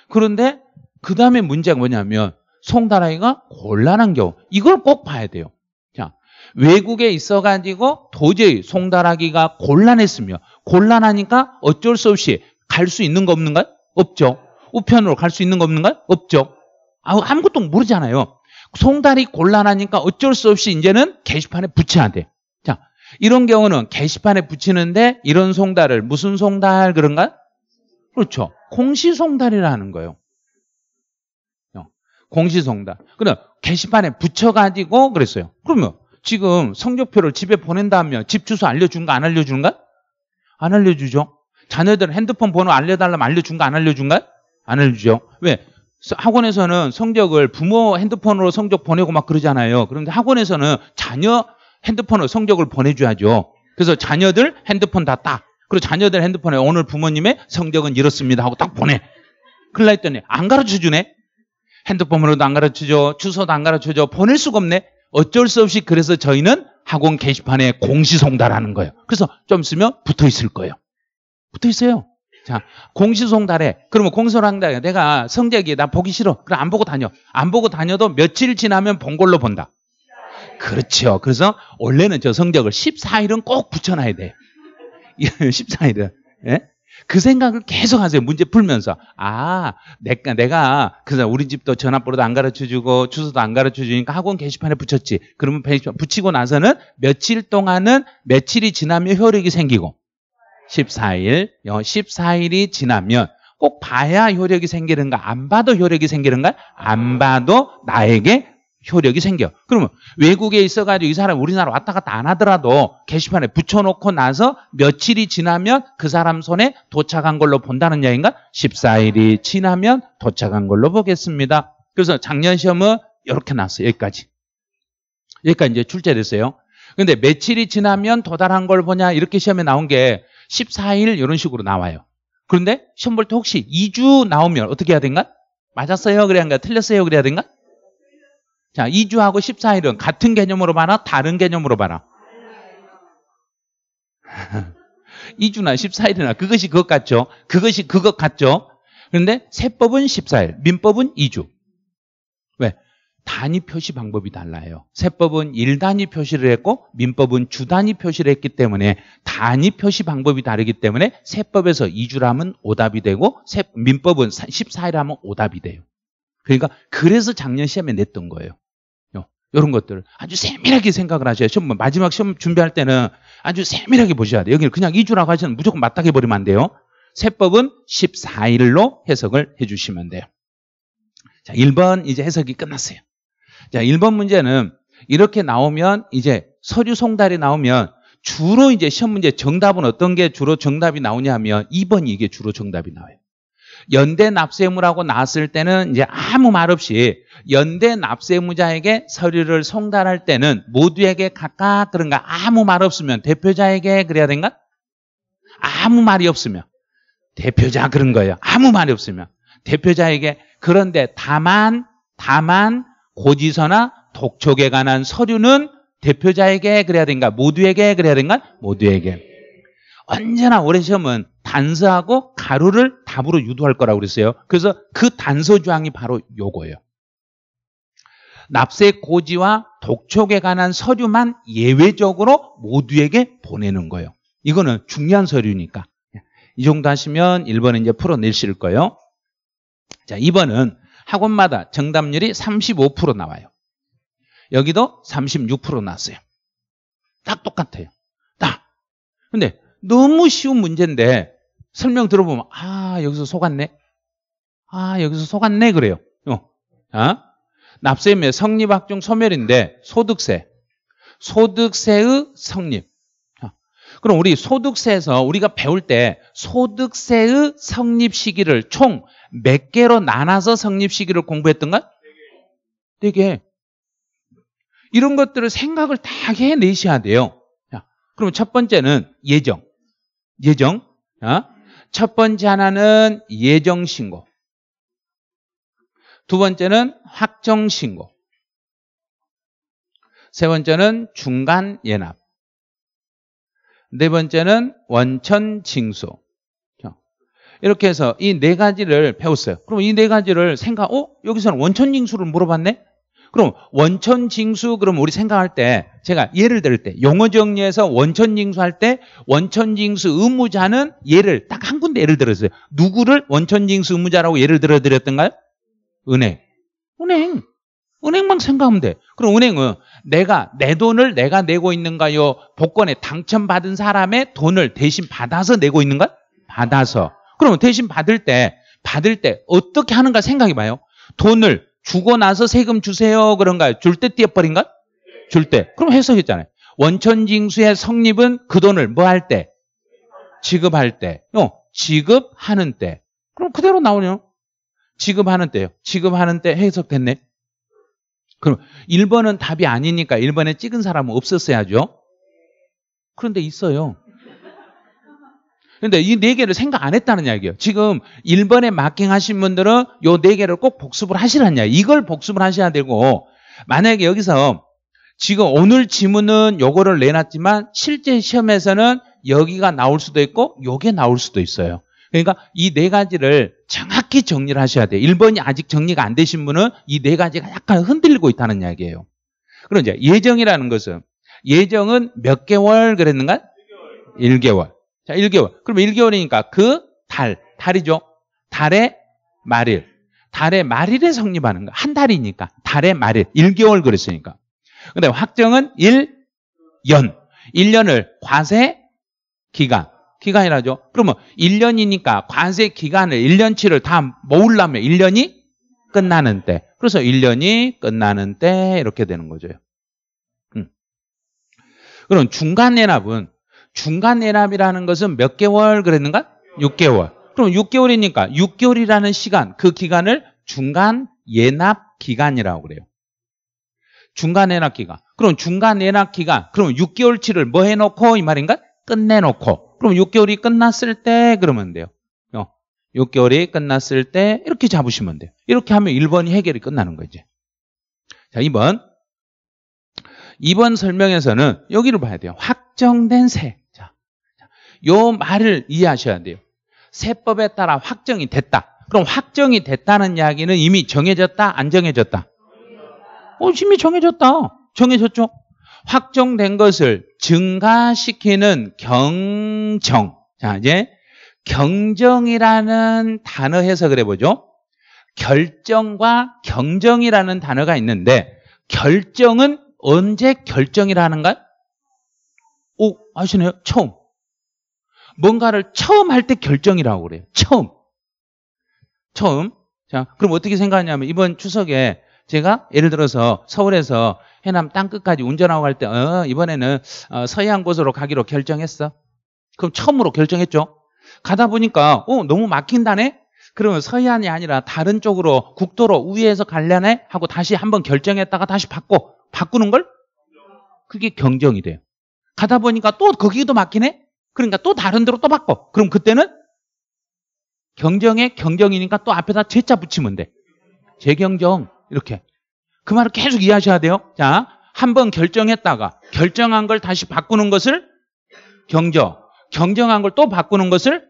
그런데 그 다음에 문제가 뭐냐면 송달하기가 곤란한 경우. 이걸 꼭 봐야 돼요. 외국에 있어가지고 도저히 송달하기가 곤란했으며 곤란하니까 어쩔 수 없이 갈 수 있는 거 없는가요? 없죠. 우편으로 갈 수 있는 거 없는가요? 없죠. 아, 아무것도 모르잖아요. 송달이 곤란하니까 어쩔 수 없이 이제는 게시판에 붙여야 돼. 자, 이런 경우는 게시판에 붙이는데 이런 송달을 무슨 송달 그런가? 그렇죠. 공시송달이라는 거예요. 어, 공시송달. 그럼 게시판에 붙여가지고 그랬어요. 그러면 지금 성적표를 집에 보낸다면 집 주소 알려준가 안 알려준가? 안 알려주죠. 자녀들은 핸드폰 번호 알려달라면 알려준가 안 알려준가? 안 알려주죠. 왜? 학원에서는 성적을 부모 핸드폰으로 성적 보내고 막 그러잖아요. 그런데 학원에서는 자녀 핸드폰으로 성적을 보내줘야죠. 그래서 자녀들 핸드폰 다 딱. 그리고 자녀들 핸드폰에 오늘 부모님의 성적은 이렇습니다 하고 딱 보내. 큰일 나 했더니 안 가르쳐 주네. 핸드폰으로도 안 가르쳐 줘. 주소도 안 가르쳐 줘. 보낼 수가 없네. 어쩔 수 없이 그래서 저희는 학원 게시판에 공시송달하는 거예요. 그래서 좀 쓰면 붙어 있을 거예요. 붙어 있어요. 자, 공시송달에 그러면 공시송달에 내가 성적이 나 보기 싫어. 그럼 안 보고 다녀. 안 보고 다녀도 며칠 지나면 본 걸로 본다. 그렇죠. 그래서 원래는 저 성적을 14일은 꼭 붙여놔야 돼 14일은. 예? 그 생각을 계속 하세요. 문제 풀면서. 아, 내가, 내가, 그서 우리 집도 전화번호도 안 가르쳐 주고, 주소도 안 가르쳐 주니까 학원 게시판에 붙였지. 그러면 붙이고 나서는 며칠 동안은 며칠이 지나면 효력이 생기고, 14일, 14일이 어, 지나면 꼭 봐야 효력이 생기는가, 안 봐도 효력이 생기는가, 안 봐도 나에게 효력이 생겨. 그러면 외국에 있어가지고 이 사람 우리나라 왔다 갔다 안 하더라도 게시판에 붙여놓고 나서 며칠이 지나면 그 사람 손에 도착한 걸로 본다는 얘기인가? 14일이 지나면 도착한 걸로 보겠습니다. 그래서 작년 시험은 이렇게 나왔어요. 여기까지. 여기까지 이제 출제됐어요. 근데 며칠이 지나면 도달한 걸 보냐 이렇게 시험에 나온 게 14일 이런 식으로 나와요. 그런데 시험 볼 때 혹시 2주 나오면 어떻게 해야 된가? 맞았어요? 그래야 된가? 틀렸어요? 그래야 된가? 자, 2주하고 14일은 같은 개념으로 봐라? 다른 개념으로 봐라? 2주나 14일이나 그것이 그것 같죠? 그것이 그것 같죠? 그런데 세법은 14일, 민법은 2주. 왜? 단위 표시 방법이 달라요. 세법은 1단위 표시를 했고 민법은 주단위 표시를 했기 때문에 단위 표시 방법이 다르기 때문에 세법에서 2주라면 오답이 되고 세, 민법은 14일 하면 오답이 돼요. 그러니까 그래서 작년 시험에 냈던 거예요. 이런 것들 아주 세밀하게 생각을 하셔야 시험 마지막 시험 준비할 때는 아주 세밀하게 보셔야 돼요. 여기는 그냥 2주라고 하시면 무조건 맞닥해 버리면 안 돼요. 세법은 14일로 해석을 해 주시면 돼요. 자, 1번 이제 해석이 끝났어요. 자, 1번 문제는 이렇게 나오면 이제 서류 송달이 나오면 주로 이제 시험 문제 정답은 어떤 게 주로 정답이 나오냐 하면 2번이 이게 주로 정답이 나와요. 연대 납세무라고 나왔을 때는 이제 아무 말 없이 연대 납세무자에게 서류를 송달할 때는 모두에게 각각 그런가 아무 말 없으면 대표자에게 그래야 된가? 아무 말이 없으면 대표자 그런 거예요. 아무 말이 없으면 대표자에게 그런데 다만 다만 고지서나 독촉에 관한 서류는 대표자에게 그래야 된가? 모두에게 그래야 된가? 모두에게. 언제나 올해 시험은 단서하고 가루를 답으로 유도할 거라고 그랬어요. 그래서 그 단서 조항이 바로 요거예요. 납세 고지와 독촉에 관한 서류만 예외적으로 모두에게 보내는 거예요. 이거는 중요한 서류니까. 이 정도 하시면 1번은 이제 풀어내실 거예요. 자, 2번은 학원마다 정답률이 35% 나와요. 여기도 36% 나왔어요. 딱 똑같아요. 딱. 근데 너무 쉬운 문제인데 설명 들어보면 아 여기서 속았네 아 여기서 속았네 그래요 어. 아? 납세임의 성립학종 소멸인데 소득세 소득세의 성립 아. 그럼 우리 소득세에서 우리가 배울 때 소득세의 성립 시기를 총 몇 개로 나눠서 성립 시기를 공부했던가? 네 개. 네 이런 것들을 생각을 다 해내셔야 돼요. 자, 그럼첫 번째는 예정. 예정. 어? 첫 번째 하나는 예정신고. 두 번째는 확정신고. 세 번째는 중간 예납. 네 번째는 원천 징수. 이렇게 해서 이 네 가지를 배웠어요. 그럼 이 네 가지를 생각, 어? 여기서는 원천 징수를 물어봤네? 그럼 원천 징수 그럼 우리 생각할 때 제가 예를 들때 용어 정리에서 원천 징수할 때 원천 징수 의무자는 예를 딱 한 군데 예를 들었어요. 누구를 원천 징수 의무자라고 예를 들어 드렸던가요? 은행. 은행. 은행만 생각하면 돼. 그럼 은행은 내가 내 돈을 내가 내고 있는가요? 복권에 당첨받은 사람의 돈을 대신 받아서 내고 있는가? 받아서. 그럼 대신 받을 때 받을 때 어떻게 하는가 생각해 봐요. 돈을 주고 나서 세금 주세요 그런가요? 줄때 띄어버린가? 줄 때. 그럼 해석했잖아요. 원천징수의 성립은 그 돈을 뭐 할 때? 지급할 때. 어, 지급하는 때. 그럼 그대로 나오네요. 지급하는 때요. 지급하는 때 해석됐네. 그럼 1번은 답이 아니니까 1번에 찍은 사람은 없었어야죠. 그런데 있어요. 근데 이 네 개를 생각 안 했다는 이야기예요. 지금 1번에 마킹 하신 분들은 요 네 개를 꼭 복습을 하시라는 이야기. 이걸 복습을 하셔야 되고 만약에 여기서 지금 오늘 지문은 요거를 내놨지만 실제 시험에서는 여기가 나올 수도 있고 요게 나올 수도 있어요. 그러니까 이 네 가지를 정확히 정리를 하셔야 돼요. 1번이 아직 정리가 안 되신 분은 이 네 가지가 약간 흔들리고 있다는 이야기예요. 그럼 이제 예정이라는 것은 예정은 몇 개월 그랬는가? 1개월. 1개월. 자, 1개월. 그럼 1개월이니까 그 달, 달이죠. 달의 말일. 달의 말일에 성립하는 거. 한 달이니까. 달의 말일. 1개월 그랬으니까. 근데 확정은 1년. 1년을 과세 기간. 기간이라죠. 그러면 1년이니까 과세 기간을 1년치를 다 모으려면 1년이 끝나는 때. 그래서 1년이 끝나는 때 이렇게 되는 거죠. 음. 그럼 중간 연합은 중간 예납이라는 것은 몇 개월 그랬는가? 6개월. 그럼 6개월이니까 6개월이라는 시간, 그 기간을 중간 예납 기간이라고 그래요. 중간 예납 기간. 그럼 중간 예납 기간. 그럼 6개월치를 뭐 해놓고 이 말인가? 끝내놓고. 그럼 6개월이 끝났을 때 그러면 돼요. 6개월이 어, 끝났을 때 이렇게 잡으시면 돼요. 이렇게 하면 1번이 해결이 끝나는 거지. 자, 2번. 이번 설명에서는 여기를 봐야 돼요. 확정된 세. 자, 요 말을 이해하셔야 돼요. 세법에 따라 확정이 됐다. 그럼 확정이 됐다는 이야기는 이미 정해졌다, 안 정해졌다? 어, 이미 정해졌다. 정해졌죠? 확정된 것을 증가시키는 경정. 자, 이제 경정이라는 단어 해석을 해보죠. 결정과 경정이라는 단어가 있는데 결정은 언제 결정이라 하는가 오, 아시네요? 처음. 뭔가를 처음 할 때 결정이라고 그래요. 처음. 처음. 자, 그럼 어떻게 생각하냐면 이번 추석에 제가 예를 들어서 서울에서 해남 땅끝까지 운전하고 갈 때, 어, 이번에는 어, 서해안 곳으로 가기로 결정했어. 그럼 처음으로 결정했죠. 가다 보니까, 어, 너무 막힌다네? 그러면 서해안이 아니라 다른 쪽으로 국도로 우회해서 갈려네? 하고 다시 한번 결정했다가 다시 바꿔. 바꾸는 걸? 그게 경정이 돼요. 가다 보니까 또 거기도 막히네? 그러니까 또 다른 데로 또 바꿔. 그럼 그때는 경정에 경정이니까 또 앞에다 제자 붙이면 돼. 재경정. 이렇게. 그 말을 계속 이해하셔야 돼요. 자, 한번 결정했다가 결정한 걸 다시 바꾸는 것을 경정. 경정한 걸 또 바꾸는 것을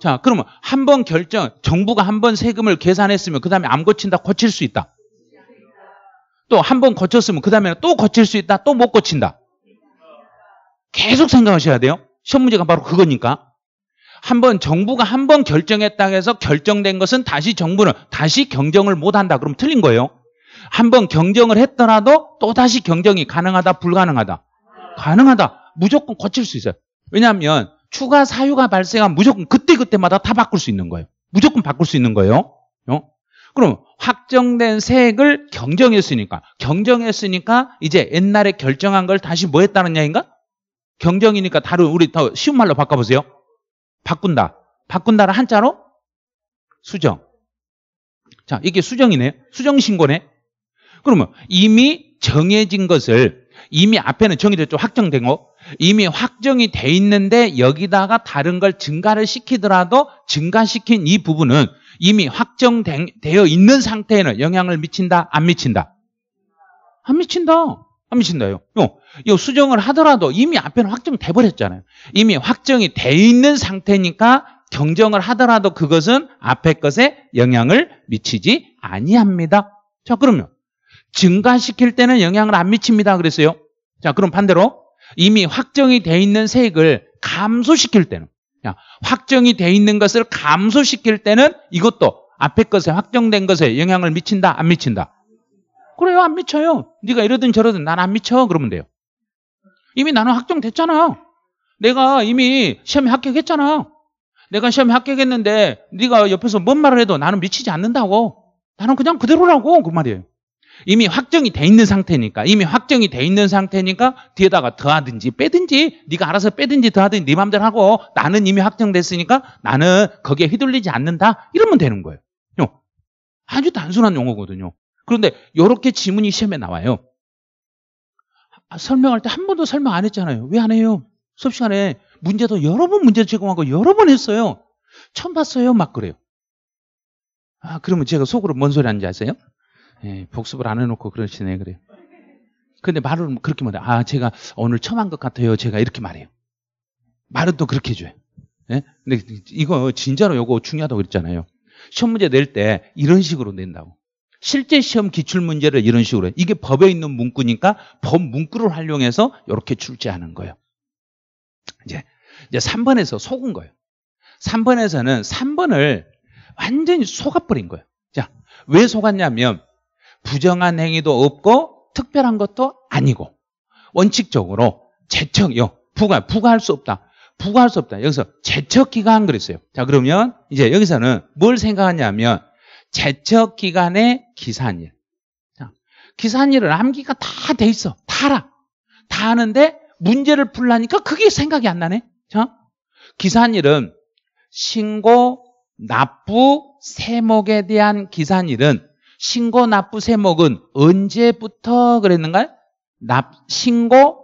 자, 그러면 한번 결정, 정부가 한번 세금을 계산했으면 그 다음에 안 고친다, 고칠 수 있다. 또한번 거쳤으면 그 다음에는 또 거칠 수 있다. 또 못 거친다. 계속 생각하셔야 돼요. 시험 문제가 바로 그거니까. 한번 정부가 한번 결정했다 해서 결정된 것은 다시 정부는 다시 경정을 못 한다. 그럼 틀린 거예요. 한번 경정을 했더라도 또 다시 경정이 가능하다, 불가능하다. 가능하다. 무조건 거칠 수 있어요. 왜냐하면 추가 사유가 발생하면 무조건 그때그때마다 다 바꿀 수 있는 거예요. 무조건 바꿀 수 있는 거예요. 그럼 확정된 세액을 경정했으니까 경정했으니까 이제 옛날에 결정한 걸 다시 뭐 했다는 얘기인가? 경정이니까 다른 우리 더 쉬운 말로 바꿔보세요. 바꾼다. 바꾼다를 한자로 수정. 자, 이게 수정이네 수정 신고네. 그러면 이미 정해진 것을 이미 앞에는 정의됐죠. 확정된 거. 이미 확정이 돼 있는데 여기다가 다른 걸 증가를 시키더라도 증가시킨 이 부분은 이미 확정되어 있는 상태에는 영향을 미친다? 안 미친다? 안 미친다. 안 미친다요. 요, 요 수정을 하더라도 이미 앞에는 확정돼 버렸잖아요. 이미 확정이 돼 있는 상태니까 경정을 하더라도 그것은 앞에 것에 영향을 미치지 아니합니다. 자, 그러면 증가시킬 때는 영향을 안 미칩니다. 그랬어요. 자, 그럼 반대로 이미 확정이 돼 있는 세액을 감소시킬 때는 확정이 돼 있는 것을 감소시킬 때는 이것도 앞에 것에 확정된 것에 영향을 미친다 안 미친다 그래요 안 미쳐요 네가 이러든 저러든 난 안 미쳐 그러면 돼요 이미 나는 확정됐잖아 내가 이미 시험에 합격했잖아 내가 시험에 합격했는데 네가 옆에서 뭔 말을 해도 나는 미치지 않는다고 나는 그냥 그대로라고 그 말이에요 이미 확정이 돼 있는 상태니까 이미 확정이 돼 있는 상태니까 뒤에다가 더하든지 빼든지 네가 알아서 빼든지 더하든지 네 마음대로 하고 나는 이미 확정됐으니까 나는 거기에 휘둘리지 않는다 이러면 되는 거예요 아주 단순한 용어거든요 그런데 이렇게 지문이 시험에 나와요 아, 설명할 때 한 번도 설명 안 했잖아요 왜 안 해요? 수업 시간에 문제도 여러 번 문제 제공하고 여러 번 했어요 처음 봤어요 막 그래요 아 그러면 제가 속으로 뭔 소리 하는지 아세요? 예, 복습을 안 해놓고 그러시네 그래요. 근데 말은 그렇게 말해 아, 제가 오늘 처음 한 것 같아요. 제가 이렇게 말해요. 말은 또 그렇게 해줘요. 예? 근데 이거 진짜로 이거 중요하다고 그랬잖아요. 시험 문제 낼 때 이런 식으로 낸다고. 실제 시험 기출 문제를 이런 식으로 해 이게 법에 있는 문구니까 법 문구를 활용해서 이렇게 출제하는 거예요. 이제 이제 3번에서 속은 거예요. 3번에서는 3번을 완전히 속아버린 거예요. 자, 왜 속았냐면 부정한 행위도 없고 특별한 것도 아니고 원칙적으로 재척이요. 부과 부가할 수 없다. 부과할 수 없다. 여기서 재척기간 그랬어요. 자, 그러면 이제 여기서는 뭘 생각하냐면 재척기간의 기산일. 자, 기산일은 암기가 다 돼 있어. 다 알아. 다하는데 문제를 풀라니까 그게 생각이 안 나네. 자, 기산일은 신고, 납부, 세목에 대한 기산일은 신고 납부 세목은 언제부터 그랬는가요? 납, 신고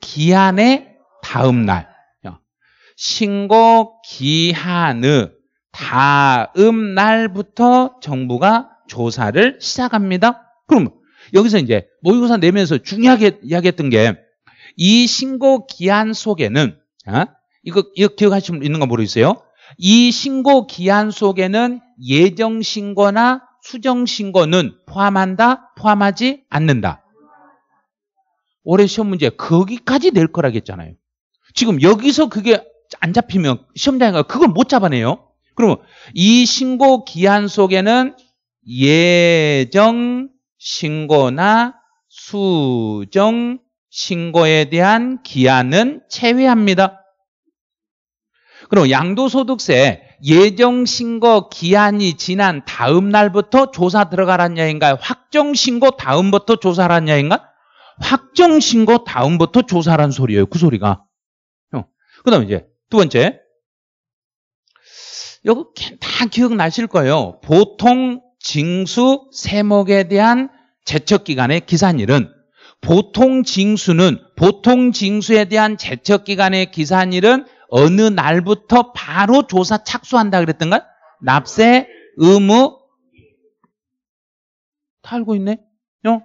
기한의 다음 날. 어. 신고 기한의 다음 날부터 정부가 조사를 시작합니다. 그럼 여기서 이제 모의고사 내면서 중요하게 이야기했던 게 이 신고 기한 속에는 어? 이거, 이거 기억하시는 있는가 모르겠어요. 이 신고 기한 속에는 예정 신고나 수정신고는 포함한다? 포함하지 않는다? 올해 시험 문제 거기까지 낼거라 했잖아요. 지금 여기서 그게 안 잡히면 시험장에가 그걸 못 잡아내요. 그러면 이 신고 기한 속에는 예정 신고나 수정 신고에 대한 기한은 제외합니다. 그럼 양도소득세 예정신고 기한이 지난 다음 날부터 조사 들어가란 얘기인가요? 확정신고 다음부터 조사란 얘기인가? 확정신고 다음부터 조사란 소리예요. 그 소리가. 어. 그 다음 에 이제 두 번째. 이거 다 기억나실 거예요. 보통 징수 세목에 대한 제척기간의 기산일은 보통 징수는 보통 징수에 대한 제척기간의 기산일은 어느 날부터 바로 조사 착수한다 그랬던가 납세 의무 다 알고 있네. 어?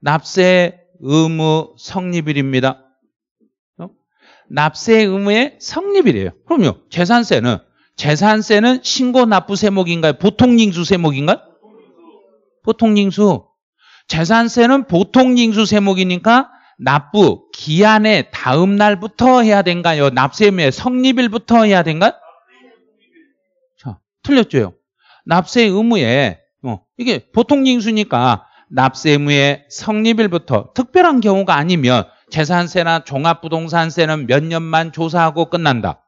납세 의무 성립일입니다. 어? 납세 의무의 성립일이에요. 그럼요. 재산세는 재산세는 신고 납부 세목인가요? 보통 징수 세목인가요? 보통 징수. 재산세는 보통 징수 세목이니까 납부 기한의 다음 날부터 해야 된가요? 납세의 성립일부터 해야 된가? 요 자, 틀렸죠요. 납세 의무에 어, 이게 보통 징수니까 납세 의무의 성립일부터 특별한 경우가 아니면 재산세나 종합부동산세는 몇 년만 조사하고 끝난다.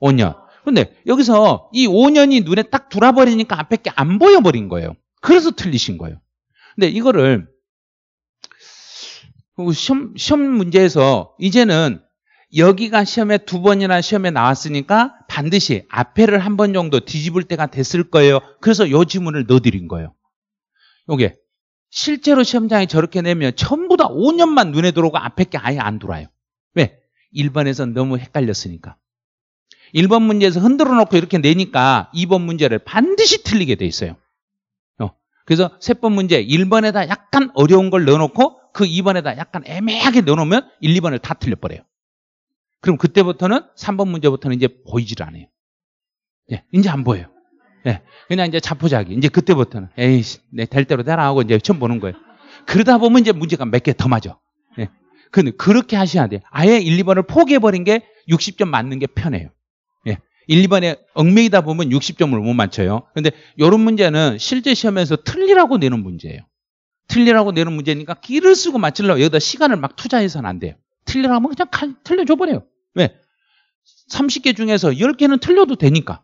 5년. 근데 여기서 이 5년이 눈에 딱 돌아버리니까 앞에 게 안 보여버린 거예요. 그래서 틀리신 거예요. 근데 이거를 시험, 시험 문제에서 이제는 여기가 시험에 두 번이나 시험에 나왔으니까 반드시 앞에를 한 번 정도 뒤집을 때가 됐을 거예요. 그래서 요 지문을 넣어드린 거예요. 요게 실제로 시험장에 저렇게 내면 전부 다 5년만 눈에 들어오고 앞에 게 아예 안 들어와요. 왜? 1번에서 너무 헷갈렸으니까. 1번 문제에서 흔들어 놓고 이렇게 내니까 2번 문제를 반드시 틀리게 돼 있어요. 어. 그래서 3번 문제 1번에다 약간 어려운 걸 넣어놓고 그 2번에다 약간 애매하게 넣어놓으면 1, 2번을 다 틀려버려요. 그럼 그때부터는 3번 문제부터는 이제 보이질 않아요. 예, 이제 안 보여요. 예, 그냥 이제 자포자기. 이제 그때부터는 에이씨, 내될 대로 되라 하고 이제 처음 보는 거예요. 그러다 보면 이제 문제가 몇 개 더 맞아. 예. 근데 그렇게 하셔야 돼요. 아예 1, 2번을 포기해버린 게 60점 맞는 게 편해요. 1, 예, 2번에 얽매이다 보면 60점을 못 맞춰요. 근데 이런 문제는 실제 시험에서 틀리라고 내는 문제예요. 틀리라고 내는 문제니까 끼를 쓰고 맞추려고 여기다 시간을 막 투자해서는 안 돼요. 틀리라면 그냥 칼, 틀려줘버려요. 왜? 30개 중에서 10개는 틀려도 되니까.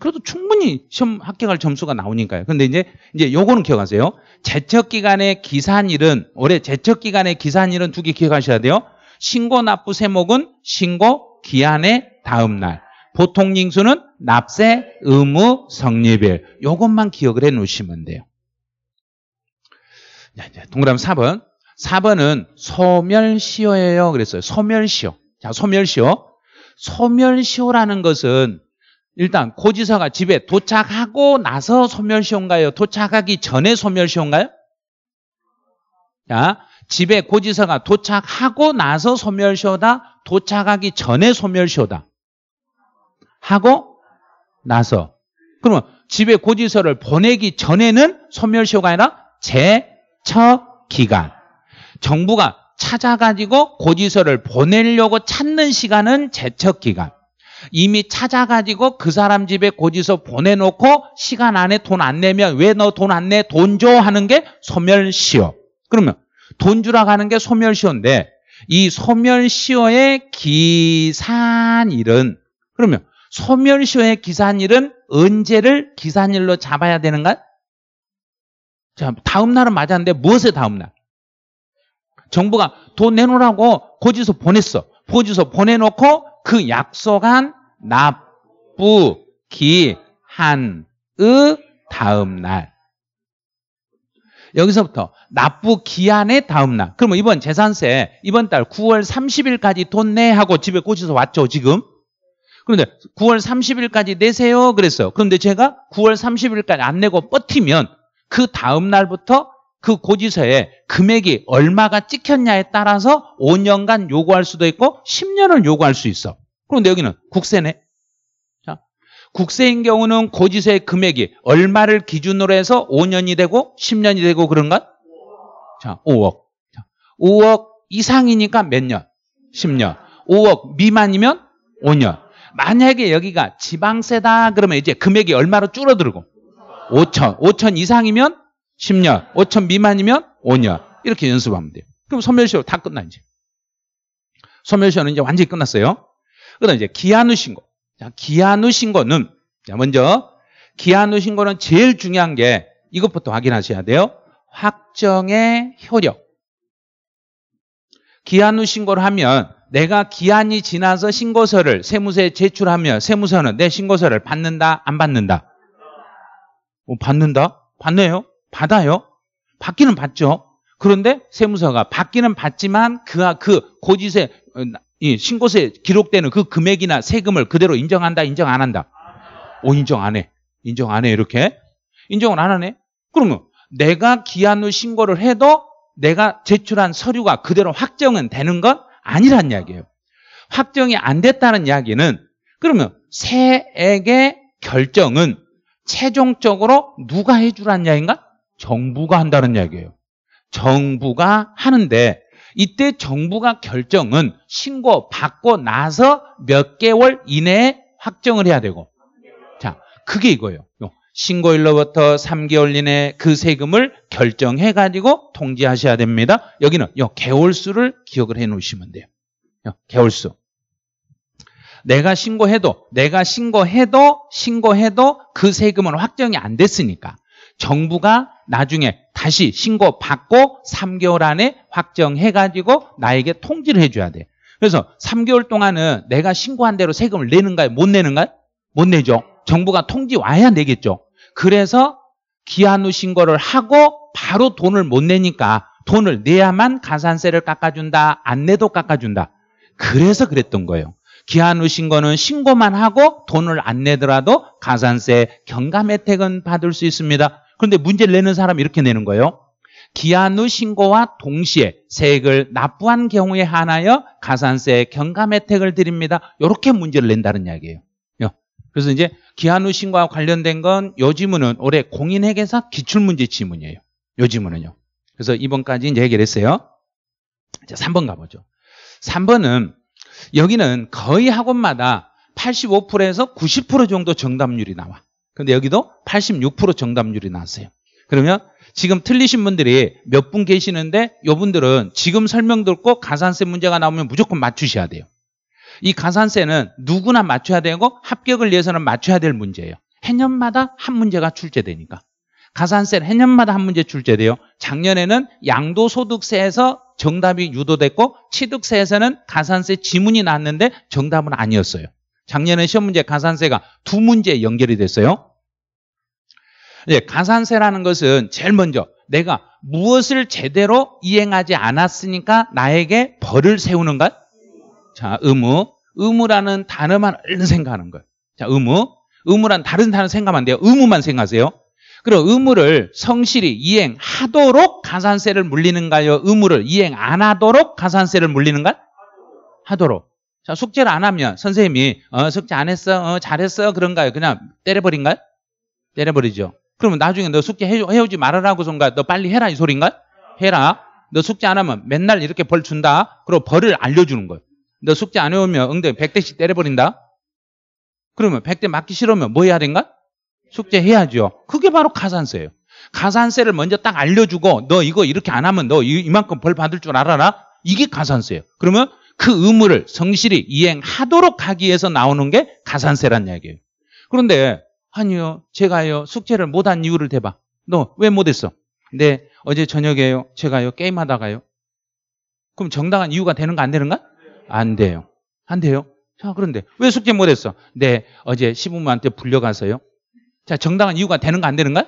그래도 충분히 시험 합격할 점수가 나오니까요. 근데 이제, 이제 요거는 기억하세요. 제척기간의 기산일은, 올해 제척기간의 기산일은 두 개 기억하셔야 돼요. 신고 납부 세목은 신고 기한의 다음날. 보통 징수는 납세 의무 성립일. 요것만 기억을 해 놓으시면 돼요. 동그라미 4번. 4번은 소멸시효예요. 그랬어요. 소멸시효. 자, 소멸시효. 소멸시효라는 것은 일단 고지서가 집에 도착하고 나서 소멸시효인가요? 도착하기 전에 소멸시효인가요? 자, 집에 고지서가 도착하고 나서 소멸시효다. 도착하기 전에 소멸시효다. 하고 나서. 그러면 집에 고지서를 보내기 전에는 소멸시효가 아니라 제처 기간. 정부가 찾아가지고 고지서를 보내려고 찾는 시간은 제척 기간. 이미 찾아가지고 그 사람 집에 고지서 보내놓고 시간 안에 돈 안 내면 왜 너 돈 안 내? 돈 줘 하는 게 소멸시효. 그러면 돈 주라 가는 게 소멸시효인데 이 소멸시효의 기산일은 그러면 소멸시효의 기산일은 언제를 기산일로 잡아야 되는가? 자, 다음 날은 맞았는데 무엇의 다음 날? 정부가 돈 내놓으라고 고지서 보냈어. 고지서 보내놓고 그 약속한 납부 기한의 다음 날. 여기서부터 납부 기한의 다음 날. 그러면 이번 재산세 이번 달 9월 30일까지 돈내 하고 집에 고지서 왔죠, 지금? 그런데 9월 30일까지 내세요 그랬어요. 그런데 제가 9월 30일까지 안 내고 버티면 그 다음 날부터 그 고지서에 금액이 얼마가 찍혔냐에 따라서 5년간 요구할 수도 있고 10년을 요구할 수 있어. 그런데 여기는 국세네. 자, 국세인 경우는 고지서의 금액이 얼마를 기준으로 해서 5년이 되고 10년이 되고 그런가? 자, 5억. 자, 5억 이상이니까 몇 년? 10년. 5억 미만이면 5년. 만약에 여기가 지방세다 그러면 이제 금액이 얼마로 줄어들고 5천, 5천 이상이면 10년, 5천 미만이면 5년. 이렇게 연습하면 돼요. 그럼 소멸시효 다 끝나, 이제. 소멸시효는 이제 완전히 끝났어요. 그 다음 이제 기한 후 신고. 자, 기한 후 신고는, 자, 먼저, 기한 후 신고는 제일 중요한 게 이것부터 확인하셔야 돼요. 확정의 효력. 기한 후 신고를 하면 내가 기한이 지나서 신고서를 세무서에 제출하면 세무서는 내 신고서를 받는다, 안 받는다? 뭐 받는다? 받네요? 받아요? 받기는 받죠. 그런데 세무서가 받기는 받지만 그그 고지세 신고세 기록되는 그 금액이나 세금을 그대로 인정한다 인정 안 한다 오 인정 안해 인정 안 해 이렇게 인정을 안 하네 그러면 내가 기한 후 신고를 해도 내가 제출한 서류가 그대로 확정은 되는 건 아니란 이야기예요 확정이 안 됐다는 이야기는 그러면 세액의 결정은 최종적으로 누가 해주라는 이야기인가? 정부가 한다는 이야기예요. 정부가 하는데 이때 정부가 결정은 신고 받고 나서 몇 개월 이내에 확정을 해야 되고 자 그게 이거예요. 신고일로부터 3개월 이내 에그 세금을 결정해 가지고 통지하셔야 됩니다. 여기는 요 개월수를 기억을 해 놓으시면 돼요. 개월수. 내가 신고해도 내가 신고해도 신고해도 그 세금은 확정이 안 됐으니까 정부가 나중에 다시 신고 받고 3개월 안에 확정해 가지고 나에게 통지를 해 줘야 돼. 그래서 3개월 동안은 내가 신고한 대로 세금을 내는가요? 못 내는가요? 못 내죠. 정부가 통지 와야 내겠죠. 그래서 기한 후 신고를 하고 바로 돈을 못 내니까 돈을 내야만 가산세를 깎아준다. 안 내도 깎아준다. 그래서 그랬던 거예요. 기한우신 거는 신고만 하고 돈을 안 내더라도 가산세 경감 혜택은 받을 수 있습니다. 그런데 문제를 내는 사람 이렇게 내는 거예요. 기한우 신고와 동시에 세액을 납부한 경우에 한하여 가산세 경감 혜택을 드립니다. 이렇게 문제를 낸다는 이야기예요. 그래서 이제 기한우 신고와 관련된 건 요지문은 올해 공인회계사 기출문제 지문이에요. 요지문은요. 그래서 이번까지 이제 해결했어요. 자, 3번 가보죠. 3번은 여기는 거의 학원마다 85%에서 90% 정도 정답률이 나와. 근데 여기도 86% 정답률이 나왔어요. 그러면 지금 틀리신 분들이 몇 분 계시는데 이분들은 지금 설명 듣고 가산세 문제가 나오면 무조건 맞추셔야 돼요. 이 가산세는 누구나 맞춰야 되고 합격을 위해서는 맞춰야 될 문제예요. 해년마다 한 문제가 출제되니까. 가산세는 해년마다 한 문제 출제돼요. 작년에는 양도소득세에서 정답이 유도됐고 취득세에서는 가산세 지문이 났는데 정답은 아니었어요. 작년에 시험 문제 가산세가 두 문제 연결이 됐어요. 이 예, 가산세라는 것은 제일 먼저 내가 무엇을 제대로 이행하지 않았으니까 나에게 벌을 세우는 것. 자, 의무. 의무라는 단어만 얼른 생각하는 것. 자, 의무. 의무란 다른 단어 생각하면 안 돼요. 의무만 생각하세요. 그런 의무를 성실히 이행하도록 가산세를 물리는가요? 의무를 이행 안 하도록 가산세를 물리는가? 하도록. 자, 숙제를 안 하면 선생님이 어, 숙제 안 했어? 어, 잘했어? 그런가요? 그냥 때려버린가요? 때려버리죠. 그러면 나중에 너 숙제 해오, 해오지 말아라고 손가 너 빨리 해라 이 소린가? 해라. 너 숙제 안 하면 맨날 이렇게 벌 준다. 그리고 벌을 알려주는 거예요. 너 숙제 안 해오면 응대 100대씩 때려버린다. 그러면 100대 맞기 싫으면 뭐 해야 된가? 숙제해야죠. 그게 바로 가산세예요. 가산세를 먼저 딱 알려주고 너 이거 이렇게 안 하면 너 이만큼 벌 받을 줄 알아라. 이게 가산세예요. 그러면 그 의무를 성실히 이행하도록 하기 위해서 나오는 게 가산세란 이야기예요. 그런데 아니요, 제가요 숙제를 못 한 이유를 대봐. 너 왜 못했어? 네, 어제 저녁에요. 제가요 게임하다가요. 그럼 정당한 이유가 되는가 안 되는가? 안 돼요. 안 돼요. 자, 그런데 왜 숙제 못했어? 네, 어제 시부모한테 불려가서요. 자, 정당한 이유가 되는가 안 되는가?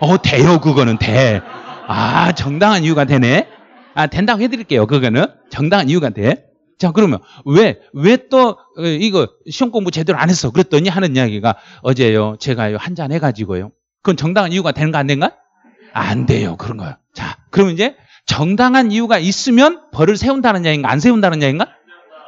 어, 돼요, 그거는 돼. 아, 정당한 이유가 되네. 아, 된다고 해드릴게요, 그거는. 정당한 이유가 돼. 자, 그러면 왜, 왜또 어, 이거 시험 공부 제대로 안 했어? 그랬더니 하는 이야기가 어제요, 제가요, 한 잔 해가지고요. 그건 정당한 이유가 되는가 안 되는 가안 돼요, 그런 거요. 자, 그러면 이제 정당한 이유가 있으면 벌을 세운다는 이야기인가, 안 세운다는 이야기인가?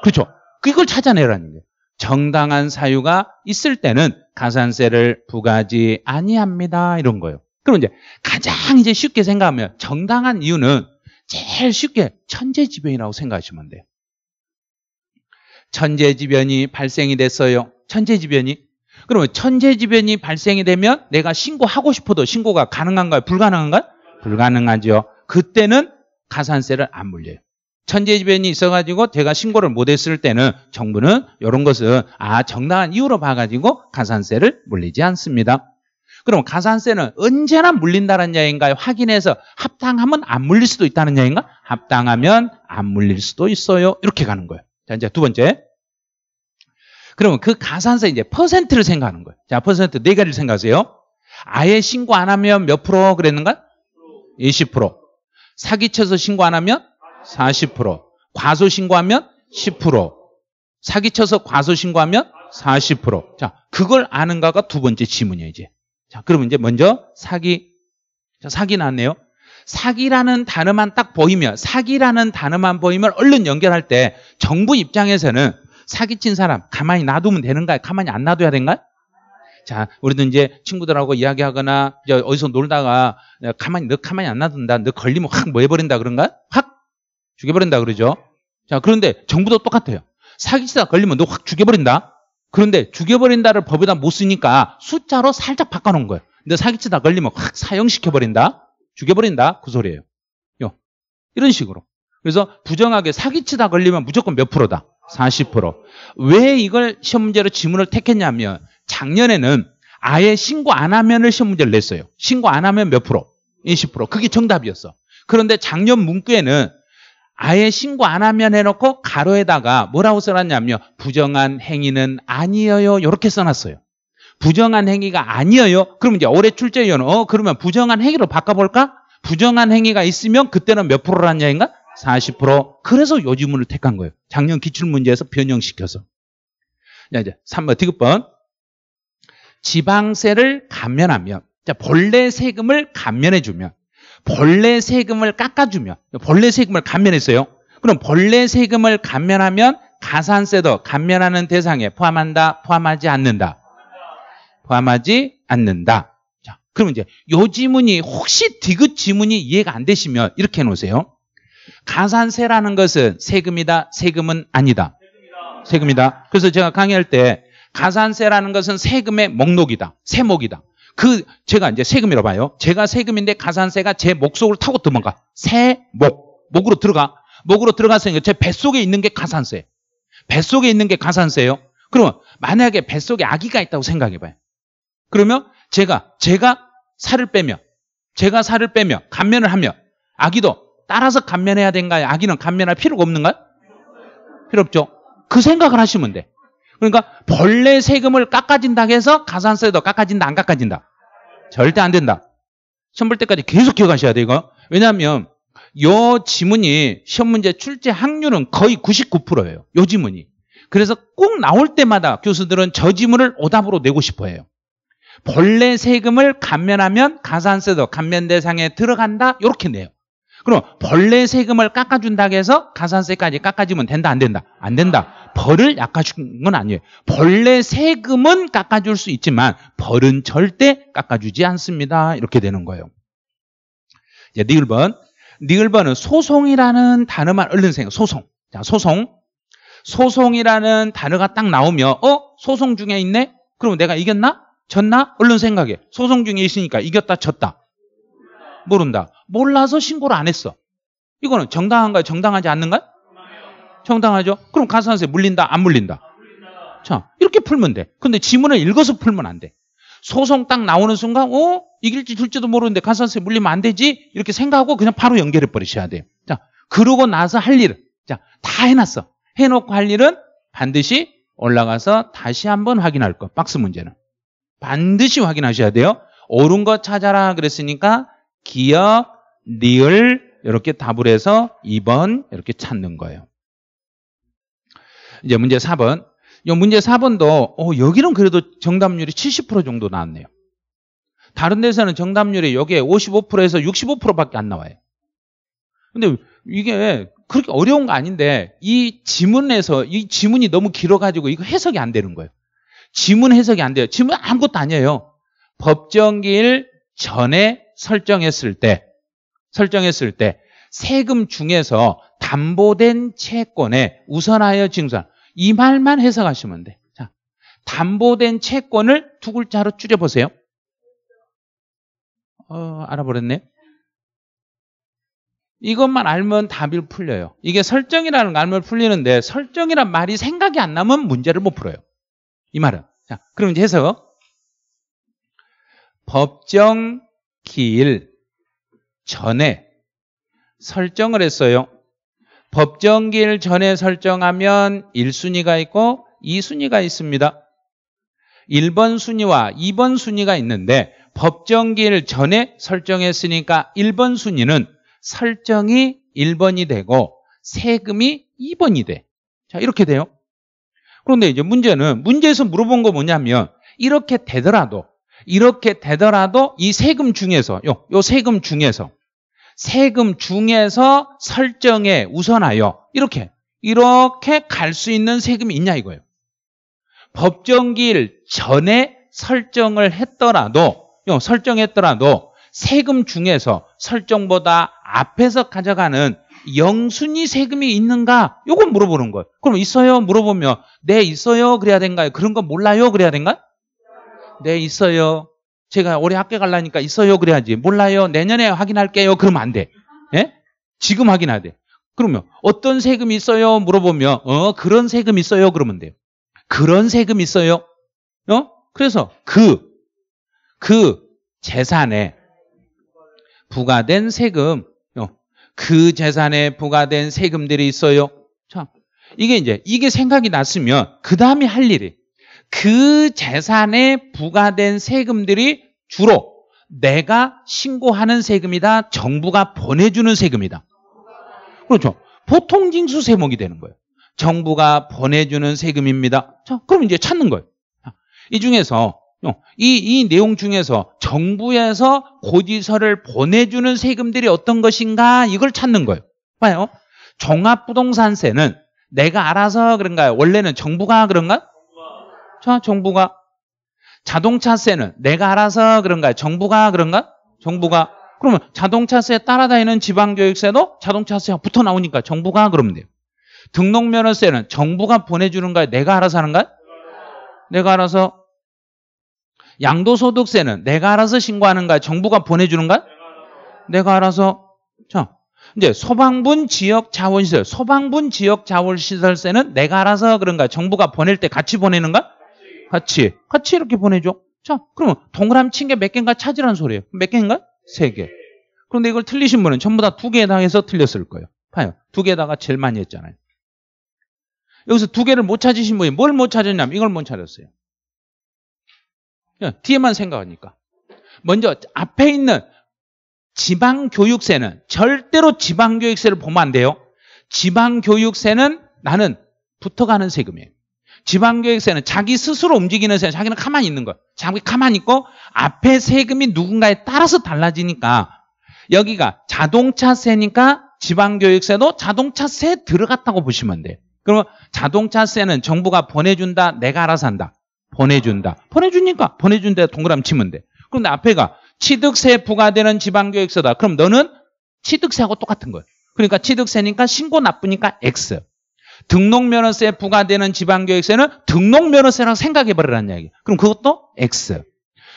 그렇죠. 그걸 찾아내라는 거예요. 정당한 사유가 있을 때는 가산세를 부과하지 아니합니다. 이런 거예요. 그럼 이제 가장 이제 쉽게 생각하면 정당한 이유는 제일 쉽게 천재지변이라고 생각하시면 돼요. 천재지변이 발생이 됐어요. 천재지변이. 그러면 천재지변이 발생이 되면 내가 신고하고 싶어도 신고가 가능한가요? 불가능한가요? 불가능하죠. 그때는 가산세를 안 물려요. 천재지변이 있어가지고 제가 신고를 못했을 때는 정부는 이런 것은아 정당한 이유로 봐가지고 가산세를 물리지 않습니다. 그럼 가산세는 언제나 물린다는 얘기인가요? 확인해서 합당하면 안 물릴 수도 있다는 얘기인가? 합당하면 안 물릴 수도 있어요. 이렇게 가는 거예요. 자, 이제 두 번째. 그러면 그 가산세 이제 퍼센트를 생각하는 거예요. 자, 퍼센트 네 가지를 생각하세요. 아예 신고 안 하면 몇 프로 그랬는가? 20%. 사기쳐서 신고 안 하면 40%. 과소 신고하면 10%. 사기쳐서 과소 신고하면 40%. 자, 그걸 아는가가 두 번째 지문이에요, 이제. 자, 그러면 이제 먼저 사기. 자, 사기 났네요 사기라는 단어만 딱 보이면, 사기라는 단어만 보이면 얼른 연결할 때 정부 입장에서는 사기친 사람 가만히 놔두면 되는가요? 가만히 안 놔둬야 되는가요? 자, 우리도 이제 친구들하고 이야기하거나 이제 어디서 놀다가 가만히 너 가만히 안 놔둔다. 너 걸리면 확 뭐 해버린다 그런가? 확 죽여버린다 그러죠. 자, 그런데 정부도 똑같아요. 사기치다 걸리면 너 확 죽여버린다. 그런데 죽여버린다를 법에다 못 쓰니까 숫자로 살짝 바꿔놓은 거예요. 근데 사기치다 걸리면 확 사형시켜버린다. 죽여버린다. 그 소리예요. 요. 이런 식으로. 그래서 부정하게 사기치다 걸리면 무조건 몇 프로다? 40%. 왜 이걸 시험 문제로 지문을 택했냐면 작년에는 아예 신고 안 하면을 시험 문제를 냈어요. 신고 안 하면 몇 프로? 20%. 그게 정답이었어. 그런데 작년 문구에는 아예 신고 안 하면 해놓고 가로에다가 뭐라고 써놨냐면요. 부정한 행위는 아니어요 이렇게 써놨어요. 부정한 행위가 아니에요. 그럼 이제 올해 출제위원은 어 그러면 부정한 행위로 바꿔볼까? 부정한 행위가 있으면 그때는 몇 프로라는 얘인가? 40%. 그래서 요 지문을 택한 거예요. 작년 기출문제에서 변형시켜서. 자, 이제 3번, 어, 디귿번. 지방세를 감면하면, 자, 본래 세금을 감면해주면, 벌레 세금을 깎아주면 벌레 세금을 감면했어요. 그럼 벌레 세금을 감면하면 가산세도 감면하는 대상에 포함한다, 포함하지 않는다. 포함하지 않는다. 자, 그럼 이제 요 지문이 혹시 디귿 지문이 이해가 안 되시면 이렇게 해 놓으세요. 가산세라는 것은 세금이다, 세금은 아니다. 세금이다. 그래서 제가 강의할 때 가산세라는 것은 세금의 목록이다. 세목이다. 그 제가 이제 세금이라고 봐요. 제가 세금인데 가산세가 제목속을 타고 들어가. 세 목. 목으로 들어가. 목으로 들어가으니제 뱃속에 있는 게 가산세. 뱃속에 있는 게 가산세예요. 그러면 만약에 뱃속에 아기가 있다고 생각해 봐요. 그러면 제가 제가 살을 빼면 제가 살을 빼면 감면을 하면 아기도 따라서 감면해야 된가요? 아기는 감면할 필요가 없는가요? 필요 없죠. 그 생각을 하시면 돼. 그러니까 벌레 세금을 깎아진다 해서 가산세도 깎아진다 안 깎아진다. 절대 안 된다. 시험 볼 때까지 계속 기억하셔야 돼요, 이거. 왜냐하면 요 지문이 시험 문제 출제 확률은 거의 99%예요. 요 지문이. 그래서 꼭 나올 때마다 교수들은 저 지문을 오답으로 내고 싶어 해요. 본래 세금을 감면하면 가산세도 감면 대상에 들어간다. 이렇게 내요. 그럼 벌레 세금을 깎아준다고 해서 가산세까지 깎아주면 된다 안 된다? 안 된다. 벌을 깎아준 건 아니에요. 벌레 세금은 깎아줄 수 있지만 벌은 절대 깎아주지 않습니다. 이렇게 되는 거예요. 이제 니을 번. 니을 번은 소송이라는 단어만 얼른 생각. 소송. 자, 소송. 소송이라는 단어가 딱 나오면 어? 소송 중에 있네? 그럼 내가 이겼나? 졌나? 얼른 생각해. 소송 중에 있으니까 이겼다 졌다. 모른다. 몰라서 신고를 안 했어. 이거는 정당한가요? 정당하지 않는가요? 정당하죠? 그럼 가산세 물린다? 안 물린다? 자, 이렇게 풀면 돼. 근데 지문을 읽어서 풀면 안 돼. 소송 딱 나오는 순간, 어? 이길지 줄지도 모르는데 가산세 물리면 안 되지? 이렇게 생각하고 그냥 바로 연결해 버리셔야 돼요. 자, 그러고 나서 할 일. 자, 다 해놨어. 해놓고 할 일은 반드시 올라가서 다시 한번 확인할 거. 박스 문제는. 반드시 확인하셔야 돼요. 옳은 거 찾아라 그랬으니까 기어, 리을 이렇게 답을 해서 2번 이렇게 찾는 거예요. 이제 문제 4번. 이 문제 4번도 어, 여기는 그래도 정답률이 70% 정도 나왔네요. 다른 데서는 정답률이 여기에 55%에서 65%밖에 안 나와요. 근데 이게 그렇게 어려운 거 아닌데 이 지문에서 이 지문이 너무 길어가지고 이거 해석이 안 되는 거예요. 지문 해석이 안 돼요. 지문 아무것도 아니에요. 법정기일 전에 설정했을 때 설정했을 때 세금 중에서 담보된 채권에 우선하여 징수한 이 말만 해석하시면 돼. 자, 담보된 채권을 두 글자로 줄여보세요. 어, 알아버렸네. 이것만 알면 답이 풀려요. 이게 설정이라는 말을 풀리는데 설정이란 말이 생각이 안 나면 문제를 못 풀어요. 이 말은. 자, 그럼 이제 해석. 법정 기일 전에 설정을 했어요. 법정기일 전에 설정하면 1순위가 있고 2순위가 있습니다. 1번 순위와 2번 순위가 있는데 법정기일 전에 설정했으니까 1번 순위는 설정이 1번이 되고 세금이 2번이 돼. 자, 이렇게 돼요. 그런데 이제 문제는 문제에서 물어본 거 뭐냐면 이렇게 되더라도 이렇게 되더라도 이 세금 중에서 요, 요 세금 중에서 세금 중에서 설정에 우선하여 이렇게 이렇게 갈 수 있는 세금이 있냐 이거예요. 법정기일 전에 설정을 했더라도 요, 설정했더라도 세금 중에서 설정보다 앞에서 가져가는 영순위 세금이 있는가? 요건 물어보는 거예요. 그럼 있어요? 물어보면 네 있어요 그래야 된가요? 그런 거 몰라요 그래야 된가요? 네, 있어요. 제가 올해 학교 갈라니까 있어요. 그래야지. 몰라요. 내년에 확인할게요. 그러면 안 돼. 예? 지금 확인해야 돼. 그러면 어떤 세금 있어요? 물어보면 어, 그런 세금 있어요. 그러면 돼요. 그런 세금 있어요. 어? 그래서 그, 그 재산에 부과된 세금, 어, 그 재산에 부과된 세금들이 있어요. 자, 이게 이제, 이게 생각이 났으면, 그 다음에 할 일이, 그 재산에 부과된 세금들이 주로 내가 신고하는 세금이다. 정부가 보내주는 세금이다. 그렇죠. 보통 징수 세목이 되는 거예요. 정부가 보내주는 세금입니다. 자, 그럼 이제 찾는 거예요. 이 중에서 어, 이, 이 내용 중에서 정부에서 고지서를 보내주는 세금들이 어떤 것인가 이걸 찾는 거예요. 봐요. 종합부동산세는 내가 알아서 그런가요? 원래는 정부가 그런가요? 자, 정부가. 자동차세는 내가 알아서 그런가요? 정부가 그런가? 정부가. 그러면 자동차세에 따라다니는 지방교육세도 자동차세가 붙어 나오니까 정부가 그러면 돼요. 등록면허세는 정부가 보내주는가요? 내가 알아서 하는가요? 내가 알아서. 양도소득세는 내가 알아서 신고하는가요? 정부가 보내주는가요? 내가 알아서. 자, 이제 소방분 지역 자원시설, 소방분 지역 자원시설세는 내가 알아서 그런가? 정부가 보낼 때 같이 보내는가? 같이. 같이 이렇게 보내줘. 자, 그러면 동그라미 친 게 몇 개인가 찾으라는 소리예요. 몇 개인가? 세 개. 그런데 이걸 틀리신 분은 전부 다 두 개에 당해서 틀렸을 거예요. 봐요. 두 개에다가 제일 많이 했잖아요. 여기서 두 개를 못 찾으신 분이 뭘 못 찾았냐면 이걸 못 찾았어요. 뒤에만 생각하니까. 먼저 앞에 있는 지방교육세는 절대로 지방교육세를 보면 안 돼요. 지방교육세는 나는 붙어가는 세금이에요. 지방교육세는 자기 스스로 움직이는 세는 자기는 가만히 있는 거야 자기 가만히 있고 앞에 세금이 누군가에 따라서 달라지니까 여기가 자동차세니까 지방교육세도 자동차세 들어갔다고 보시면 돼요. 그러면 자동차세는 정부가 보내준다, 내가 알아서 한다. 보내준다. 보내주니까 보내준 데 동그라미 치면 돼. 그런데 앞에가 취득세 부과되는 지방교육세다. 그럼 너는 취득세하고 똑같은 거야 그러니까 취득세니까 신고 나쁘니까 X. 등록면허세 부과되는 지방교육세는 등록면허세라고 생각해버리라는 이야기. 그럼 그것도 X.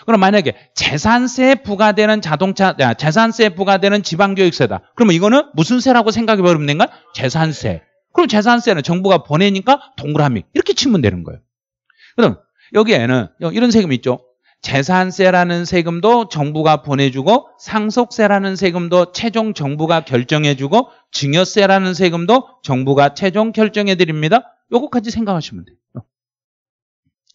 그럼 만약에 재산세 부과되는 자동차, 야, 아, 재산세 부과되는 지방교육세다. 그러면 이거는 무슨 세라고 생각해버리면 되는가? 재산세. 그럼 재산세는 정부가 보내니까 동그라미. 이렇게 치면 되는 거예요. 그럼 여기에는 이런 세금이 있죠. 재산세라는 세금도 정부가 보내주고 상속세라는 세금도 최종 정부가 결정해주고 증여세라는 세금도 정부가 최종 결정해드립니다. 요거까지 생각하시면 돼요.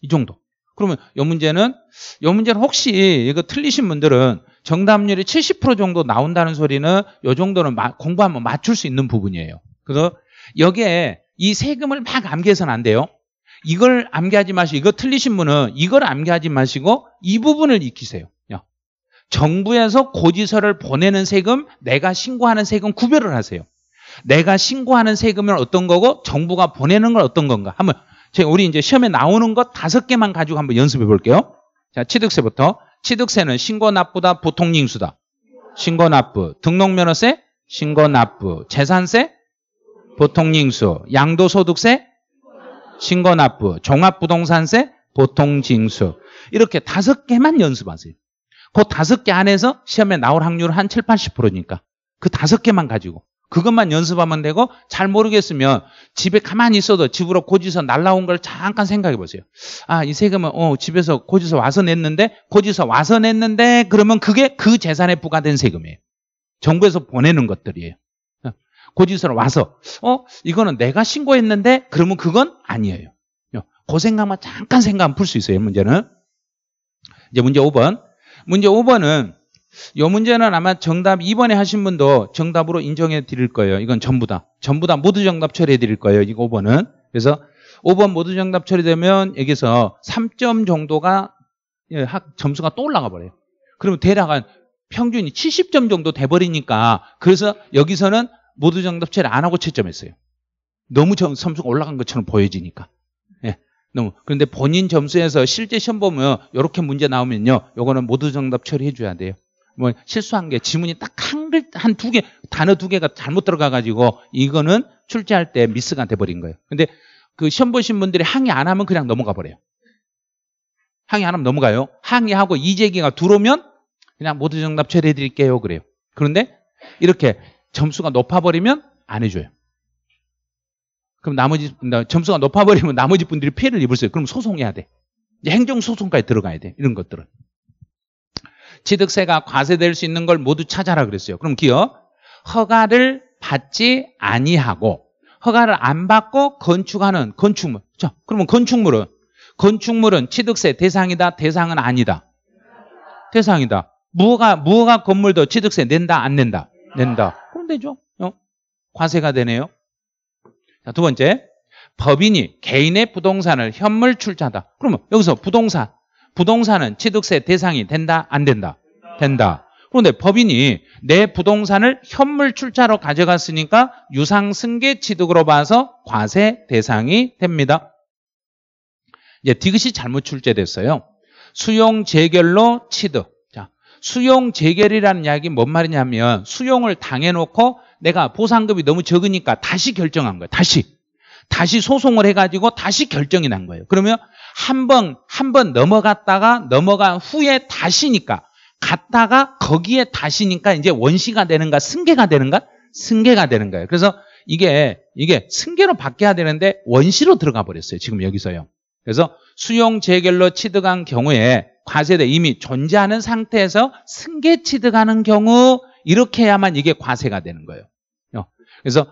이 정도. 그러면 요 문제는 요 문제는 혹시 이거 틀리신 분들은 정답률이 70% 정도 나온다는 소리는 요 정도는 마, 공부하면 맞출 수 있는 부분이에요. 그래서 여기에 이 세금을 막 암기해서는 안 돼요. 이걸 암기하지 마시고 이거 틀리신 분은 이걸 암기하지 마시고 이 부분을 익히세요. 정부에서 고지서를 보내는 세금, 내가 신고하는 세금 구별을 하세요. 내가 신고하는 세금은 어떤 거고 정부가 보내는 건 어떤 건가? 한번 우리 이제 시험에 나오는 것 다섯 개만 가지고 한번 연습해 볼게요. 자, 취득세부터. 취득세는 신고 납부다 보통 징수다. 신고 납부. 등록면허세 신고 납부. 재산세 보통 징수. 양도소득세 신고납부, 종합부동산세, 보통징수 이렇게 다섯 개만 연습하세요. 그 다섯 개 안에서 시험에 나올 확률은 한 7, 80%니까 그 다섯 개만 가지고 그것만 연습하면 되고 잘 모르겠으면 집에 가만히 있어도 집으로 고지서 날라온 걸 잠깐 생각해 보세요. 아, 이 세금은 어, 집에서 고지서 와서 냈는데 고지서 와서 냈는데 그러면 그게 그 재산에 부과된 세금이에요. 정부에서 보내는 것들이에요. 고지서로 와서 어 이거는 내가 신고했는데 그러면 그건 아니에요. 그 생각만 잠깐 생각하면 풀 수 있어요. 문제는 이제 문제 5번. 문제 5번은 이 문제는 아마 정답 2번에 하신 분도 정답으로 인정해 드릴 거예요. 이건 전부 다. 전부 다 모두 정답 처리해 드릴 거예요. 이거 5번은. 그래서 5번 모두 정답 처리되면 여기서 3점 정도가 예, 학 점수가 또 올라가 버려요. 그러면 대략 한 평균이 70점 정도 돼 버리니까 그래서 여기서는 모두 정답 처리 안 하고 채점했어요. 너무 점, 점수가 올라간 것처럼 보여지니까. 예. 너무. 그런데 본인 점수에서 실제 시험 보면 이렇게 문제 나오면요. 요거는 모두 정답 처리해 줘야 돼요. 뭐 실수한 게 지문이 딱 한 글, 한 두 개, 단어 두 개가 잘못 들어가가지고 이거는 출제할 때 미스가 돼버린 거예요. 근데 그 시험 보신 분들이 항의 안 하면 그냥 넘어가 버려요. 항의 안 하면 넘어가요. 항의하고 이재기가 들어오면 그냥 모두 정답 처리해 드릴게요. 그래요. 그런데 이렇게 점수가 높아버리면 안 해줘요. 그럼 나머지 점수가 높아버리면 나머지 분들이 피해를 입을수있요 그럼 소송해야 돼. 행정 소송까지 들어가야 돼. 이런 것들은. 취득세가 과세될 수 있는 걸 모두 찾아라 그랬어요. 그럼 기업 허가를 받지 아니하고 허가를 안 받고 건축하는 건축물. 자, 그러면 건축물은 건축물은 취득세 대상이다, 대상은 아니다. 대상이다. 무허가 무허가 건물도 취득세 낸다, 안 낸다. 낸다. 그럼 되죠. 어? 과세가 되네요. 자, 두 번째. 법인이 개인의 부동산을 현물 출자다 그러면 여기서 부동산. 부동산은 취득세 대상이 된다? 안 된다? 된다. 그런데 법인이 내 부동산을 현물 출자로 가져갔으니까 유상 승계 취득으로 봐서 과세 대상이 됩니다. 이제 디귿이 잘못 출제됐어요. 수용 재결로 취득. 수용 재결이라는 이야기는 뭔 말이냐면 수용을 당해놓고 내가 보상금이 너무 적으니까 다시 결정한 거예요. 다시. 다시 소송을 해가지고 다시 결정이 난 거예요. 그러면 한 번, 한 번 넘어갔다가 넘어간 후에 다시니까 갔다가 거기에 다시니까 이제 원시가 되는가 승계가 되는가 승계가 되는 거예요. 그래서 이게, 이게 승계로 바뀌어야 되는데 원시로 들어가 버렸어요. 지금 여기서요. 그래서 수용 재결로 취득한 경우에 과세돼 이미 존재하는 상태에서 승계 취득하는 경우 이렇게 해야만 이게 과세가 되는 거예요. 어. 그래서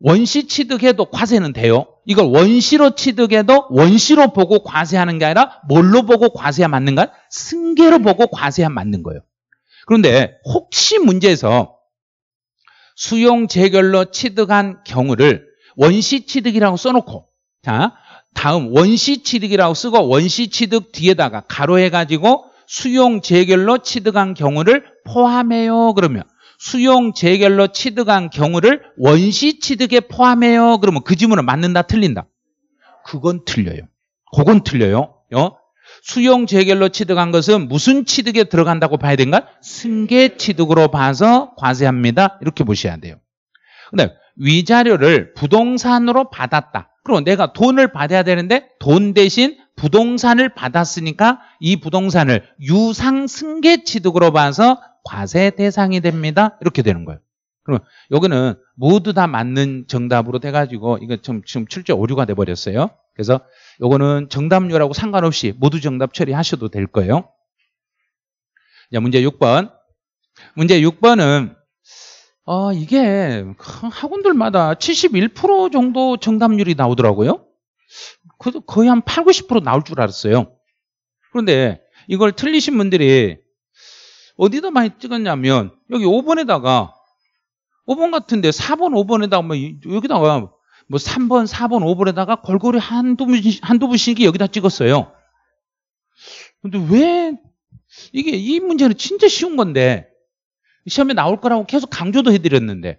원시 취득해도 과세는 돼요. 이걸 원시로 취득해도 원시로 보고 과세하는 게 아니라 뭘로 보고 과세야 맞는가? 승계로 보고 과세야 맞는 거예요. 그런데 혹시 문제에서 수용 재결로 취득한 경우를 원시 취득이라고 써놓고 자 다음 원시 취득이라고 쓰고 원시 취득 뒤에다가 가로해가지고 수용 재결로 취득한 경우를 포함해요. 그러면 수용 재결로 취득한 경우를 원시 취득에 포함해요. 그러면 그질문은 맞는다 틀린다. 그건 틀려요. 그건 틀려요. 어? 수용 재결로 취득한 것은 무슨 취득에 들어간다고 봐야 되는가 승계 취득으로 봐서 과세합니다. 이렇게 보셔야 돼요. 근데 위자료를 부동산으로 받았다. 그럼 내가 돈을 받아야 되는데 돈 대신 부동산을 받았으니까 이 부동산을 유상승계취득으로 봐서 과세 대상이 됩니다. 이렇게 되는 거예요. 그러면 여기는 모두 다 맞는 정답으로 돼가지고 이거 지금, 지금 출제 오류가 돼버렸어요. 그래서 이거는 정답률하고 상관없이 모두 정답 처리하셔도 될 거예요. 자, 문제 6번. 문제 6번은 어, 이게 학원들마다 71% 정도 정답률이 나오더라고요. 거의 한 8, 90% 나올 줄 알았어요. 그런데 이걸 틀리신 분들이 어디다 많이 찍었냐면 여기 5번에다가 5번 같은데 4번, 5번에다가 뭐 여기다가 뭐 3번, 4번, 5번에다가 골고루 한두 분씩, 한두 분씩 여기다 찍었어요. 근데 왜 이게 이 문제는 진짜 쉬운 건데 시험에 나올 거라고 계속 강조도 해드렸는데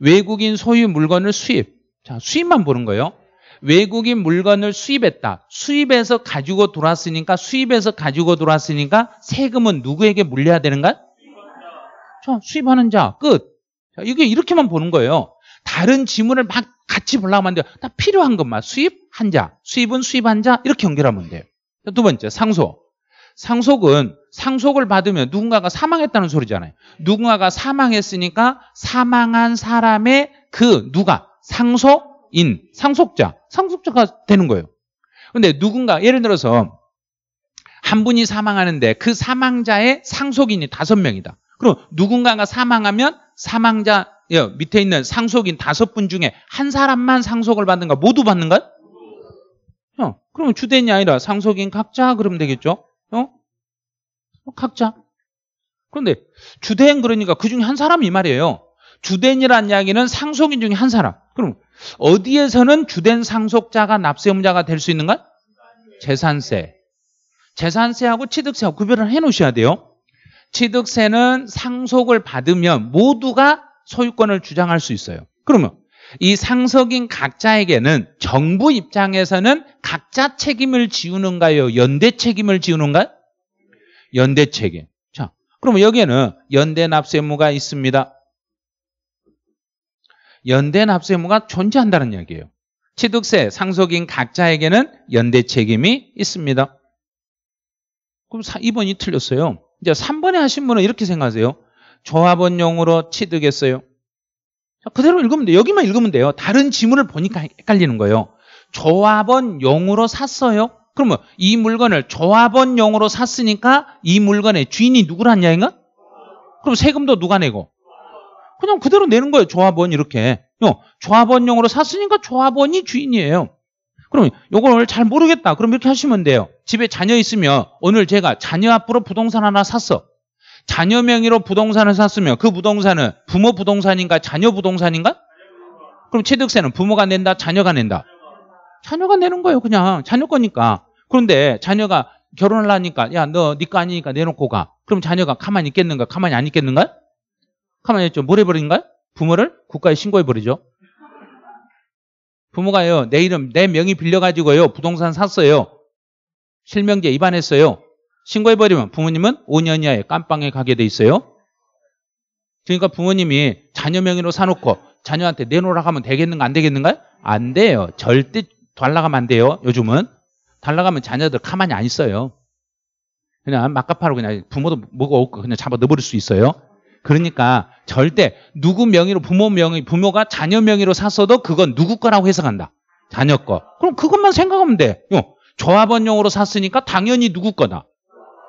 외국인 소유 물건을 수입 자 수입만 보는 거예요 외국인 물건을 수입했다 수입해서 가지고 돌왔으니까 수입해서 가지고 돌왔으니까 세금은 누구에게 물려야 되는가? 자 수입하는 자끝 이게 이렇게만 보는 거예요 다른 지문을 막 같이 보려고 하면 돼요 딱 필요한 것만 수입, 한자 수입은 수입, 한자 이렇게 연결하면 돼요 두 번째 상속 상속은 상속을 받으면 누군가가 사망했다는 소리잖아요. 누군가가 사망했으니까 사망한 사람의 그 누가 상속인, 상속자, 상속자가 되는 거예요. 근데 누군가 예를 들어서 한 분이 사망하는데 그 사망자의 상속인이 다섯 명이다. 그럼 누군가가 사망하면 사망자 예, 밑에 있는 상속인 다섯 분 중에 한 사람만 상속을 받는가? 모두 받는가? 요 그러면 주된이 아니라 상속인 각자 그러면 되겠죠? 어? 어? 각자. 그런데 주된 그러니까 그 중에 한 사람 이 말이에요. 주된이라는 이야기는 상속인 중에 한 사람. 그럼 어디에서는 주된 상속자가 납세 의자가될 수 있는가? 재산세. 재산세하고 취득세하고 구별을 해 놓으셔야 돼요. 취득세는 상속을 받으면 모두가 소유권을 주장할 수 있어요. 그러면 이 상속인 각자에게는 정부 입장에서는 각자 책임을 지우는가요? 연대 책임을 지우는가요? 연대 책임. 자, 그럼 여기에는 연대 납세무가 있습니다. 연대 납세무가 존재한다는 이야기예요. 취득세, 상속인 각자에게는 연대 책임이 있습니다. 그럼 2번이 틀렸어요. 이제 3번에 하신 분은 이렇게 생각하세요. 조합원용으로 취득했어요. 그대로 읽으면 돼요. 여기만 읽으면 돼요. 다른 지문을 보니까 헷갈리는 거예요. 조합원 용으로 샀어요? 그러면 이 물건을 조합원 용으로 샀으니까 이 물건의 주인이 누구란 야인가? 그럼 세금도 누가 내고? 그냥 그대로 내는 거예요. 조합원 이렇게. 조합원용으로 샀으니까 조합원이 주인이에요. 그럼 이걸잘 모르겠다. 그럼 이렇게 하시면 돼요. 집에 자녀 있으면 오늘 제가 자녀 앞으로 부동산 하나 샀어. 자녀 명의로 부동산을 샀으면 그 부동산은 부모 부동산인가 자녀 부동산인가? 그럼 취득세는 부모가 낸다, 자녀가 낸다. 자녀가 내는 거예요, 그냥. 자녀 거니까. 그런데 자녀가 결혼을 하니까 야, 너 네 거 아니니까 내놓고 가. 그럼 자녀가 가만히 있겠는가? 가만히 안 있겠는가? 가만히 있죠. 뭘 해버린가? 부모를 국가에 신고해버리죠. 부모가요, 내 이름, 내 명의 빌려가지고요, 부동산 샀어요. 실명제 입안했어요. 신고해버리면 부모님은 5년 이하의 깜빵에 가게 돼 있어요. 그러니까 부모님이 자녀 명의로 사놓고 자녀한테 내놓으라고 하면 되겠는가 안 되겠는가요? 안 돼요. 절대 달라가면 안 돼요. 요즘은. 달라가면 자녀들 가만히 안 있어요. 그냥 막가파로 그냥 부모도 뭐가 없고 그냥 잡아 넣어버릴 수 있어요. 그러니까 절대 누구 명의로 부모 명의 부모가 자녀 명의로 샀어도 그건 누구 거라고 해석한다. 자녀 거. 그럼 그것만 생각하면 돼. 요. 어, 조합원용으로 샀으니까 당연히 누구 거다.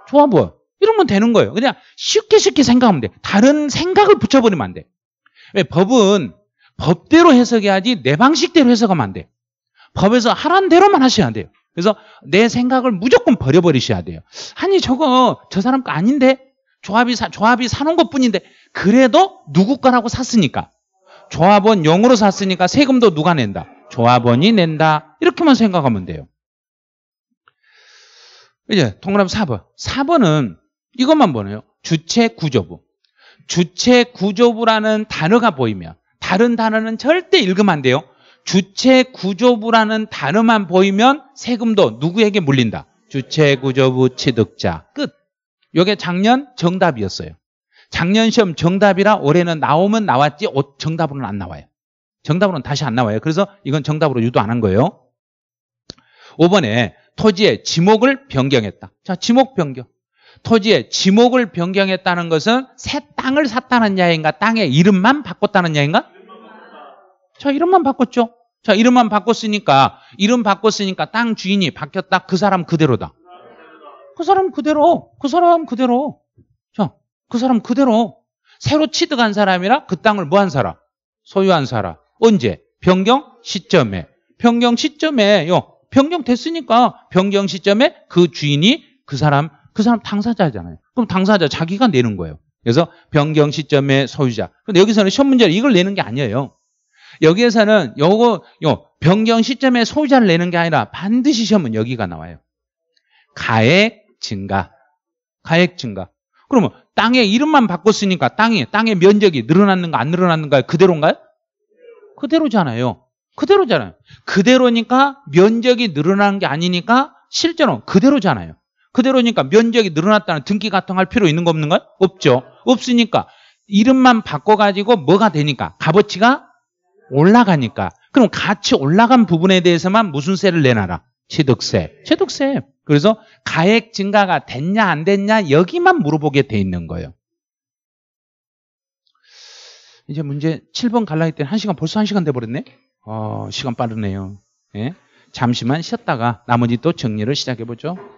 좋아 보여. 이러면 되는 거예요. 그냥 쉽게 쉽게 생각하면 돼. 다른 생각을 붙여버리면 안 돼. 왜 법은 법대로 해석해야지 내 방식대로 해석하면 안 돼. 법에서 하라는 대로만 하셔야 돼요. 그래서 내 생각을 무조건 버려버리셔야 돼요. 아니 저거 저 사람 거 아닌데 조합이 사, 조합이 사놓은 것뿐인데 그래도 누구 거라고 샀으니까 조합원 용으로 샀으니까 세금도 누가 낸다. 조합원이 낸다. 이렇게만 생각하면 돼요. 이제 동그라미 4번. 4번은 이것만 보네요. 주체 구조부. 주체 구조부라는 단어가 보이면 다른 단어는 절대 읽으면 안 돼요. 주체 구조부라는 단어만 보이면 세금도 누구에게 물린다. 주체 구조부 취득자. 끝. 이게 작년 정답이었어요. 작년 시험 정답이라 올해는 나오면 나왔지 정답으로는 안 나와요. 정답으로는 다시 안 나와요. 그래서 이건 정답으로 유도 안 한 거예요. 5번에 토지의 지목을 변경했다. 자, 지목 변경. 토지의 지목을 변경했다는 것은 새 땅을 샀다는 야인가 땅의 이름만 바꿨다는 야인가? 자, 이름만 바꿨죠. 자, 이름만 바꿨으니까 이름 바꿨으니까 땅 주인이 바뀌었다. 그 사람 그대로다. 그 사람 그대로. 그 사람 그대로. 자, 그 사람 그대로. 새로 취득한 사람이라 그 땅을 뭐한 사람? 소유한 사람. 언제? 변경 시점에. 변경 시점에요. 변경됐으니까 변경 시점에 그 주인이 그 사람, 그 사람 당사자잖아요. 그럼 당사자 자기가 내는 거예요. 그래서 변경 시점의 소유자. 근데 여기서는 시험 문제를 이걸 내는 게 아니에요. 여기에서는 요거 요 변경 시점에 소유자를 내는 게 아니라 반드시 시험은 여기가 나와요. 가액 증가. 가액 증가. 그러면 땅의 이름만 바꿨으니까 땅이 땅의 면적이 늘어났는가 안 늘어났는가 그대로인가요? 그대로잖아요. 그대로잖아요. 그대로니까 면적이 늘어나는 게 아니니까 실제로 그대로잖아요. 그대로니까 면적이 늘어났다는 등기 가통할 필요 있는 거없는거요 없죠. 없으니까 이름만 바꿔가지고 뭐가 되니까 값어치가 올라가니까 그럼 같이 올라간 부분에 대해서만 무슨 세를 내놔라? 취득세. 취득세. 그래서 가액 증가가 됐냐 안 됐냐 여기만 물어보게 돼 있는 거예요. 이제 문제 7번 갈라기 때문 1시간 벌써 1시간 돼 버렸네. 어, 시간 빠르네요. 예? 잠시만 쉬었다가 나머지 또 정리를 시작해 보죠.